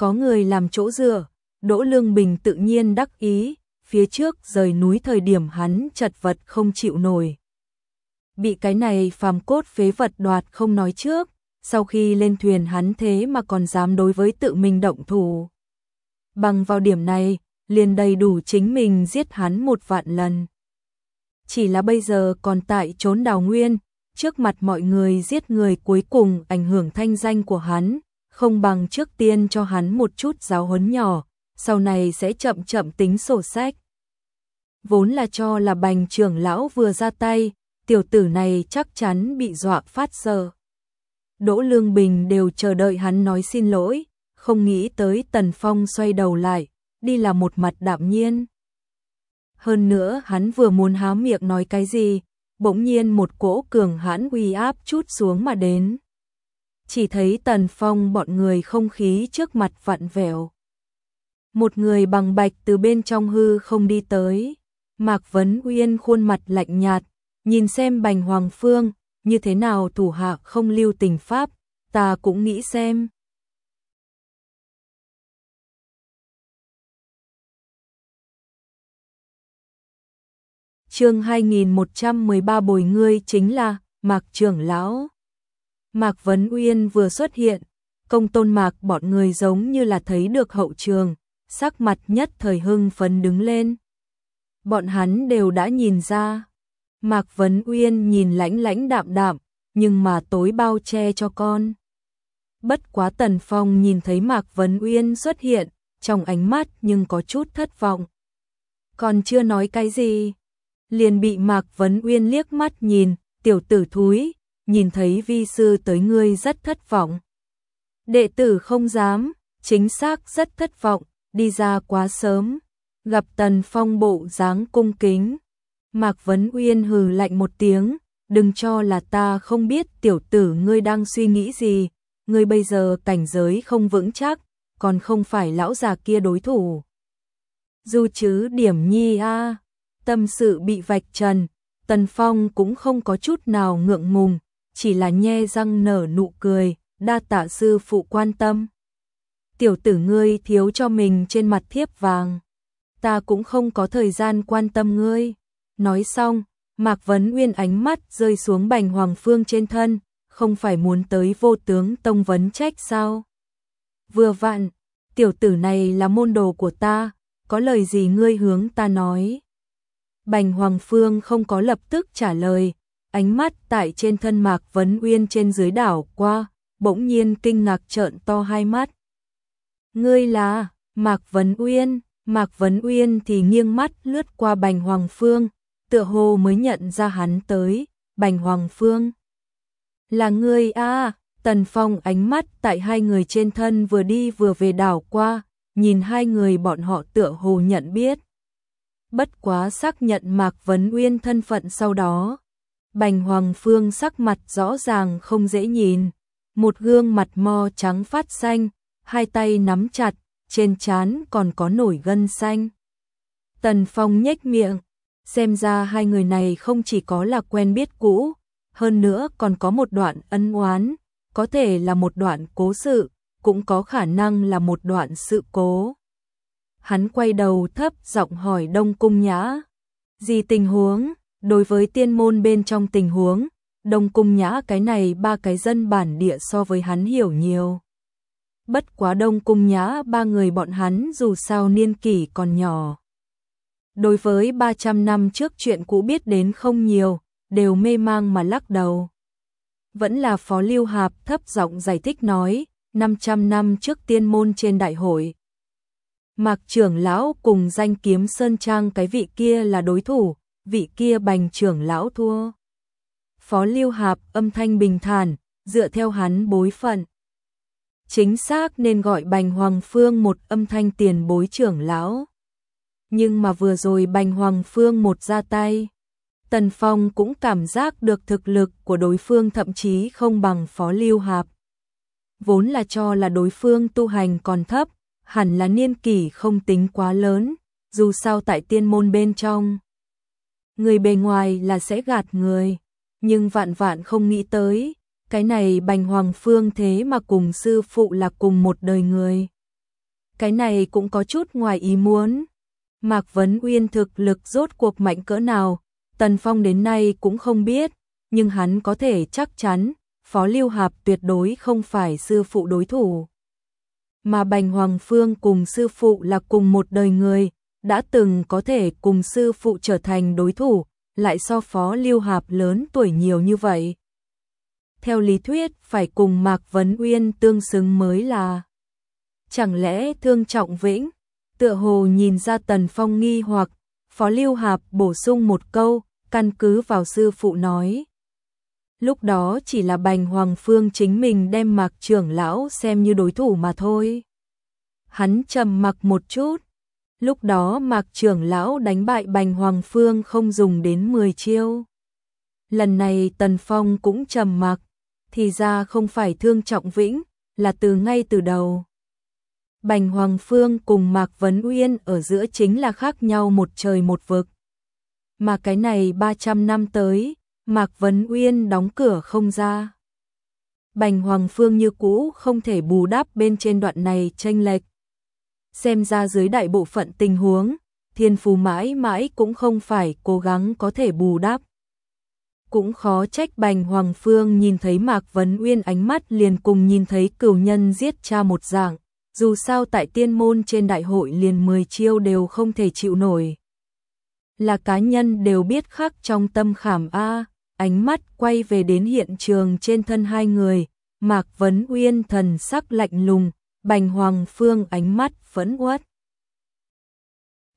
có người làm chỗ dựa, Đỗ Lương Bình tự nhiên đắc ý, phía trước rời núi thời điểm hắn chật vật không chịu nổi. Bị cái này phàm cốt phế vật đoạt không nói trước, sau khi lên thuyền hắn thế mà còn dám đối với tự mình động thủ. Bằng vào điểm này, liền đầy đủ chính mình giết hắn một vạn lần. Chỉ là bây giờ còn tại trốn đào nguyên, trước mặt mọi người giết người cuối cùng ảnh hưởng thanh danh của hắn, không bằng trước tiên cho hắn một chút giáo huấn nhỏ, sau này sẽ chậm chậm tính sổ sách. Vốn là cho là bành trưởng lão vừa ra tay, tiểu tử này chắc chắn bị dọa phát sợ. Đỗ Lương Bình đều chờ đợi hắn nói xin lỗi, không nghĩ tới Tần Phong xoay đầu lại, đi là một mặt đạm nhiên. Hơn nữa hắn vừa muốn há miệng nói cái gì, bỗng nhiên một cỗ cường hãn uy áp chút xuống mà đến chỉ thấy tần phong bọn người không khí trước mặt vặn vẹo. Một người bằng bạch từ bên trong hư không đi tới, Mạc Vấn Uyên khuôn mặt lạnh nhạt, nhìn xem bành hoàng phương, như thế nào thủ hạ không lưu tình pháp, ta cũng nghĩ xem. chương 2113 bồi ngươi chính là Mạc Trưởng Lão. Mạc Vấn Uyên vừa xuất hiện, công tôn mạc bọn người giống như là thấy được hậu trường, sắc mặt nhất thời hưng phấn đứng lên. Bọn hắn đều đã nhìn ra. Mạc Vấn Uyên nhìn lãnh lãnh đạm đạm, nhưng mà tối bao che cho con. Bất quá Tần Phong nhìn thấy Mạc Vấn Uyên xuất hiện, trong ánh mắt nhưng có chút thất vọng. Còn chưa nói cái gì, liền bị Mạc Vấn Uyên liếc mắt nhìn, tiểu tử thúi, nhìn thấy vi sư tới ngươi rất thất vọng. Đệ tử không dám, chính xác rất thất vọng, đi ra quá sớm, gặp Tần Phong bộ dáng cung kính. Mạc Vấn Uyên hừ lạnh một tiếng, đừng cho là ta không biết tiểu tử ngươi đang suy nghĩ gì, ngươi bây giờ cảnh giới không vững chắc, còn không phải lão già kia đối thủ. dù chứ điểm nhi a tâm sự bị vạch trần, Tần Phong cũng không có chút nào ngượng ngùng, chỉ là nhe răng nở nụ cười, đa tạ sư phụ quan tâm. Tiểu tử ngươi thiếu cho mình trên mặt thiếp vàng. Ta cũng không có thời gian quan tâm ngươi. Nói xong, Mạc Vấn Uyên ánh mắt rơi xuống bành hoàng phương trên thân, không phải muốn tới vô tướng tông vấn trách sao? Vừa vặn, tiểu tử này là môn đồ của ta, có lời gì ngươi hướng ta nói? Bành Hoàng Phương không có lập tức trả lời, ánh mắt tại trên thân Mạc Vấn Uyên trên dưới đảo qua, bỗng nhiên kinh ngạc trợn to hai mắt. Ngươi là, Mạc Vấn Uyên, Mạc Vấn Uyên thì nghiêng mắt lướt qua Bành Hoàng Phương, tựa hồ mới nhận ra hắn tới, Bành Hoàng Phương. Là ngươi a à, Tần Phong ánh mắt tại hai người trên thân vừa đi vừa về đảo qua, nhìn hai người bọn họ tựa hồ nhận biết. Bất quá xác nhận Mạc Vấn Uyên thân phận sau đó, Bành Hoàng Phương sắc mặt rõ ràng không dễ nhìn, một gương mặt mo trắng phát xanh, hai tay nắm chặt, trên trán còn có nổi gân xanh. Tần Phong nhếch miệng, xem ra hai người này không chỉ có là quen biết cũ, hơn nữa còn có một đoạn ân oán, có thể là một đoạn cố sự, cũng có khả năng là một đoạn sự cố. Hắn quay đầu thấp giọng hỏi Đông Cung Nhã, gì tình huống? Đối với tiên môn bên trong tình huống, Đông Cung Nhã cái này ba cái dân bản địa so với hắn hiểu nhiều. Bất quá Đông Cung Nhã ba người bọn hắn dù sao niên kỷ còn nhỏ. Đối với 300 năm trước chuyện cũ biết đến không nhiều, đều mê mang mà lắc đầu. Vẫn là Phó Lưu Hạp thấp giọng giải thích nói, 500 năm trước tiên môn trên đại hội. Mạc trưởng lão cùng danh kiếm Sơn Trang cái vị kia là đối thủ, vị kia bành trưởng lão thua. Phó Lưu Hạp âm thanh bình thản, dựa theo hắn bối phận. Chính xác nên gọi Bành Hoàng Phương một âm thanh tiền bối trưởng lão. Nhưng mà vừa rồi Bành Hoàng Phương một ra tay, Tần Phong cũng cảm giác được thực lực của đối phương thậm chí không bằng Phó Lưu Hạp. Vốn là cho là đối phương tu hành còn thấp, hẳn là niên kỷ không tính quá lớn, dù sao tại tiên môn bên trong, người bề ngoài là sẽ gạt người, nhưng vạn vạn không nghĩ tới, cái này Bành Hoàng Phương thế mà cùng sư phụ là cùng một đời người. Cái này cũng có chút ngoài ý muốn. Mạc Vấn Uyên thực lực rốt cuộc mạnh cỡ nào, Tần Phong đến nay cũng không biết, nhưng hắn có thể chắc chắn, Phó Lưu Hạp tuyệt đối không phải sư phụ đối thủ. Mà Bành Hoàng Phương cùng sư phụ là cùng một đời người, đã từng có thể cùng sư phụ trở thành đối thủ, lại so phó lưu hạp lớn tuổi nhiều như vậy. Theo lý thuyết phải cùng Mạc Vấn Uyên tương xứng mới là. Chẳng lẽ thương trọng vĩnh, tựa hồ nhìn ra tần phong nghi hoặc, phó lưu hạp bổ sung một câu, căn cứ vào sư phụ nói. Lúc đó chỉ là bành hoàng phương chính mình đem mạc trưởng lão xem như đối thủ mà thôi. Hắn trầm mặc một chút, lúc đó mạc trưởng lão đánh bại bành hoàng phương không dùng đến 10 chiêu. Lần này Tần Phong cũng trầm mặc, thì ra không phải thương trọng vĩnh, là từ ngay từ đầu. Bành Hoàng Phương cùng Mạc Vấn Uyên ở giữa chính là khác nhau một trời một vực. Mà cái này 300 năm tới, Mạc Vấn Uyên đóng cửa không ra. Bành Hoàng Phương như cũ không thể bù đắp bên trên đoạn này tranh lệch, xem ra dưới đại bộ phận tình huống, thiên phú mãi mãi cũng không phải cố gắng có thể bù đắp. Cũng khó trách Bành Hoàng Phương nhìn thấy Mạc Vấn Uyên ánh mắt liền cùng nhìn thấy cửu nhân giết cha một dạng, dù sao tại tiên môn trên đại hội liền 10 chiêu đều không thể chịu nổi. Là cá nhân đều biết khắc trong tâm khảm A, ánh mắt quay về đến hiện trường trên thân hai người, Mạc Vấn Uyên thần sắc lạnh lùng, Bành Hoàng Phương ánh mắt phẫn uất.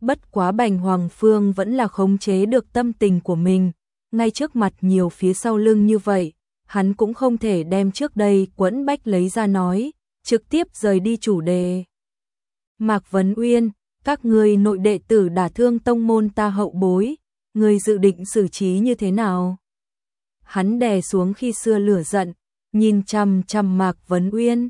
Bất quá Bành Hoàng Phương vẫn là khống chế được tâm tình của mình, ngay trước mặt nhiều phía sau lưng như vậy, hắn cũng không thể đem trước đây quẫn bách lấy ra nói, trực tiếp rời đi chủ đề. Mạc Vấn Uyên, các ngươi nội đệ tử đả thương tông môn ta hậu bối, người dự định xử trí như thế nào? Hắn đè xuống khi xưa lửa giận, nhìn chằm chằm Mạc Vấn Uyên.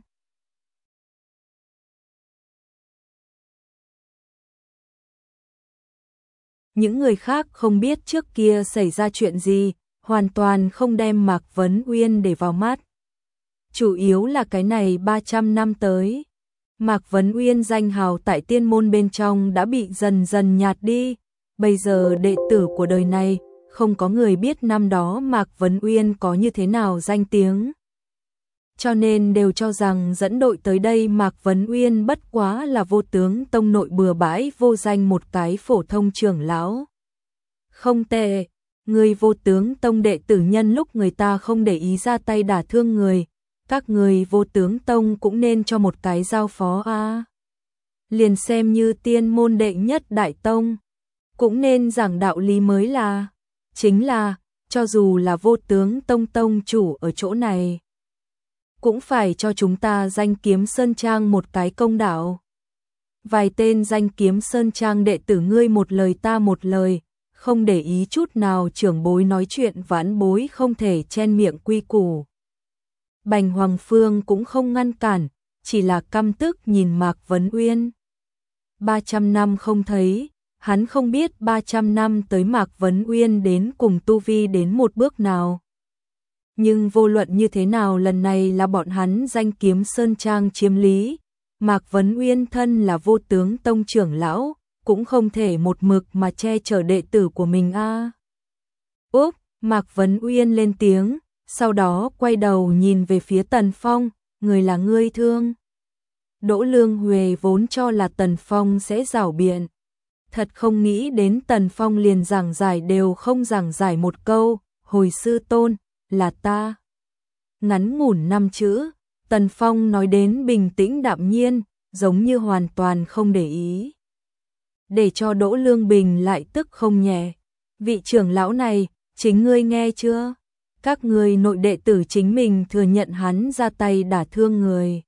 những người khác không biết trước kia xảy ra chuyện gì, hoàn toàn không đem Mạc Vấn Uyên để vào mắt. Chủ yếu là cái này 300 năm tới, Mạc Vấn Uyên danh hào tại tiên môn bên trong đã bị dần dần nhạt đi, bây giờ đệ tử của đời này, không có người biết năm đó Mạc Vấn Uyên có như thế nào danh tiếng cho nên đều cho rằng dẫn đội tới đây Mạc Vấn Uyên bất quá là vô tướng tông nội bừa bãi vô danh một cái phổ thông trưởng lão. Không tệ, người vô tướng tông đệ tử nhân lúc người ta không để ý ra tay đả thương người, các người vô tướng tông cũng nên cho một cái giao phó a. Liền xem như tiên môn đệ nhất đại tông, cũng nên giảng đạo lý mới là, chính là cho dù là vô tướng tông tông chủ ở chỗ này cũng phải cho chúng ta danh kiếm Sơn Trang một cái công đạo. Vài tên danh kiếm Sơn Trang đệ tử ngươi một lời ta một lời, không để ý chút nào trưởng bối nói chuyện vãn bối không thể chen miệng quy củ. Bành Hoàng Phương cũng không ngăn cản, chỉ là căm tức nhìn Mạc Vấn Uyên. 300 năm không thấy, hắn không biết 300 năm tới Mạc Vấn Uyên đến cùng Tu Vi đến một bước nào. Nhưng vô luận như thế nào lần này là bọn hắn danh kiếm Sơn Trang chiếm lý, Mạc Vấn Uyên thân là vô tướng tông trưởng lão, cũng không thể một mực mà che chở đệ tử của mình a. Úp, Mạc Vấn Uyên lên tiếng, sau đó quay đầu nhìn về phía Tần Phong, người là ngươi thương. Đỗ Lương Huệ vốn cho là Tần Phong sẽ rảo biện. Thật không nghĩ đến Tần Phong liền giảng giải đều không giảng giải một câu, hồi sư tôn, là ta. Ngắn ngủn năm chữ, Tần Phong nói đến bình tĩnh đạm nhiên, giống như hoàn toàn không để ý. Để cho Đỗ Lương Bình lại tức không nhẹ. Vị trưởng lão này, chính ngươi nghe chưa? Các ngươi nội đệ tử chính mình thừa nhận hắn ra tay đả thương người.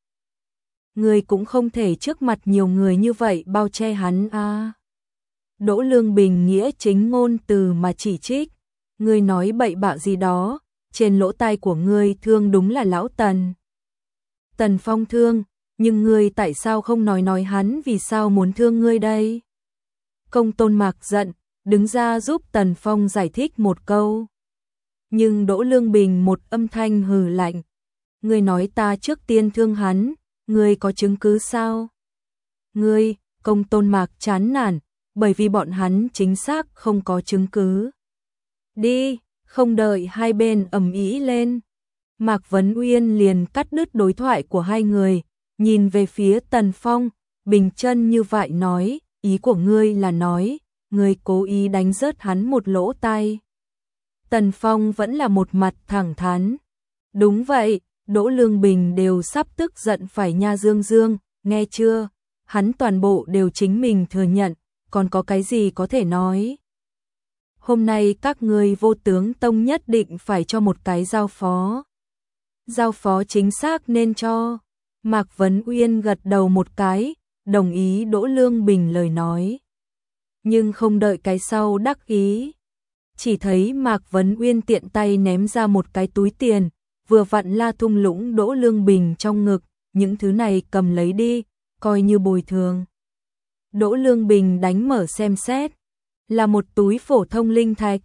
Ngươi cũng không thể trước mặt nhiều người như vậy bao che hắn a. À. Đỗ Lương Bình nghĩa chính ngôn từ mà chỉ trích. Ngươi nói bậy bạ gì đó, trên lỗ tai của ngươi thương đúng là lão Tần. Tần Phong thương, nhưng ngươi tại sao không nói nói hắn vì sao muốn thương ngươi đây? Công tôn mạc giận, đứng ra giúp Tần Phong giải thích một câu. Nhưng Đỗ Lương Bình một âm thanh hừ lạnh. Ngươi nói ta trước tiên thương hắn, ngươi có chứng cứ sao? Ngươi, công tôn mạc chán nản, bởi vì bọn hắn chính xác không có chứng cứ. Đi! Không đợi hai bên ầm ĩ lên, Mạc Vấn Uyên liền cắt đứt đối thoại của hai người, nhìn về phía Tần Phong, bình chân như vậy nói, ý của ngươi là nói, ngươi cố ý đánh rớt hắn một lỗ tai. Tần Phong vẫn là một mặt thẳng thắn. Đúng vậy, Đỗ Lương Bình đều sắp tức giận phải nha dương dương, nghe chưa? Hắn toàn bộ đều chính mình thừa nhận, còn có cái gì có thể nói? hôm nay các ngươi vô tướng tông nhất định phải cho một cái giao phó. Giao phó chính xác nên cho. Mạc Vấn Uyên gật đầu một cái, đồng ý Đỗ Lương Bình lời nói. Nhưng không đợi cái sau đắc ý. Chỉ thấy Mạc Vấn Uyên tiện tay ném ra một cái túi tiền, vừa vặn la thung lũng Đỗ Lương Bình trong ngực, những thứ này cầm lấy đi, coi như bồi thường. Đỗ Lương Bình đánh mở xem xét, là một túi phổ thông linh thạch.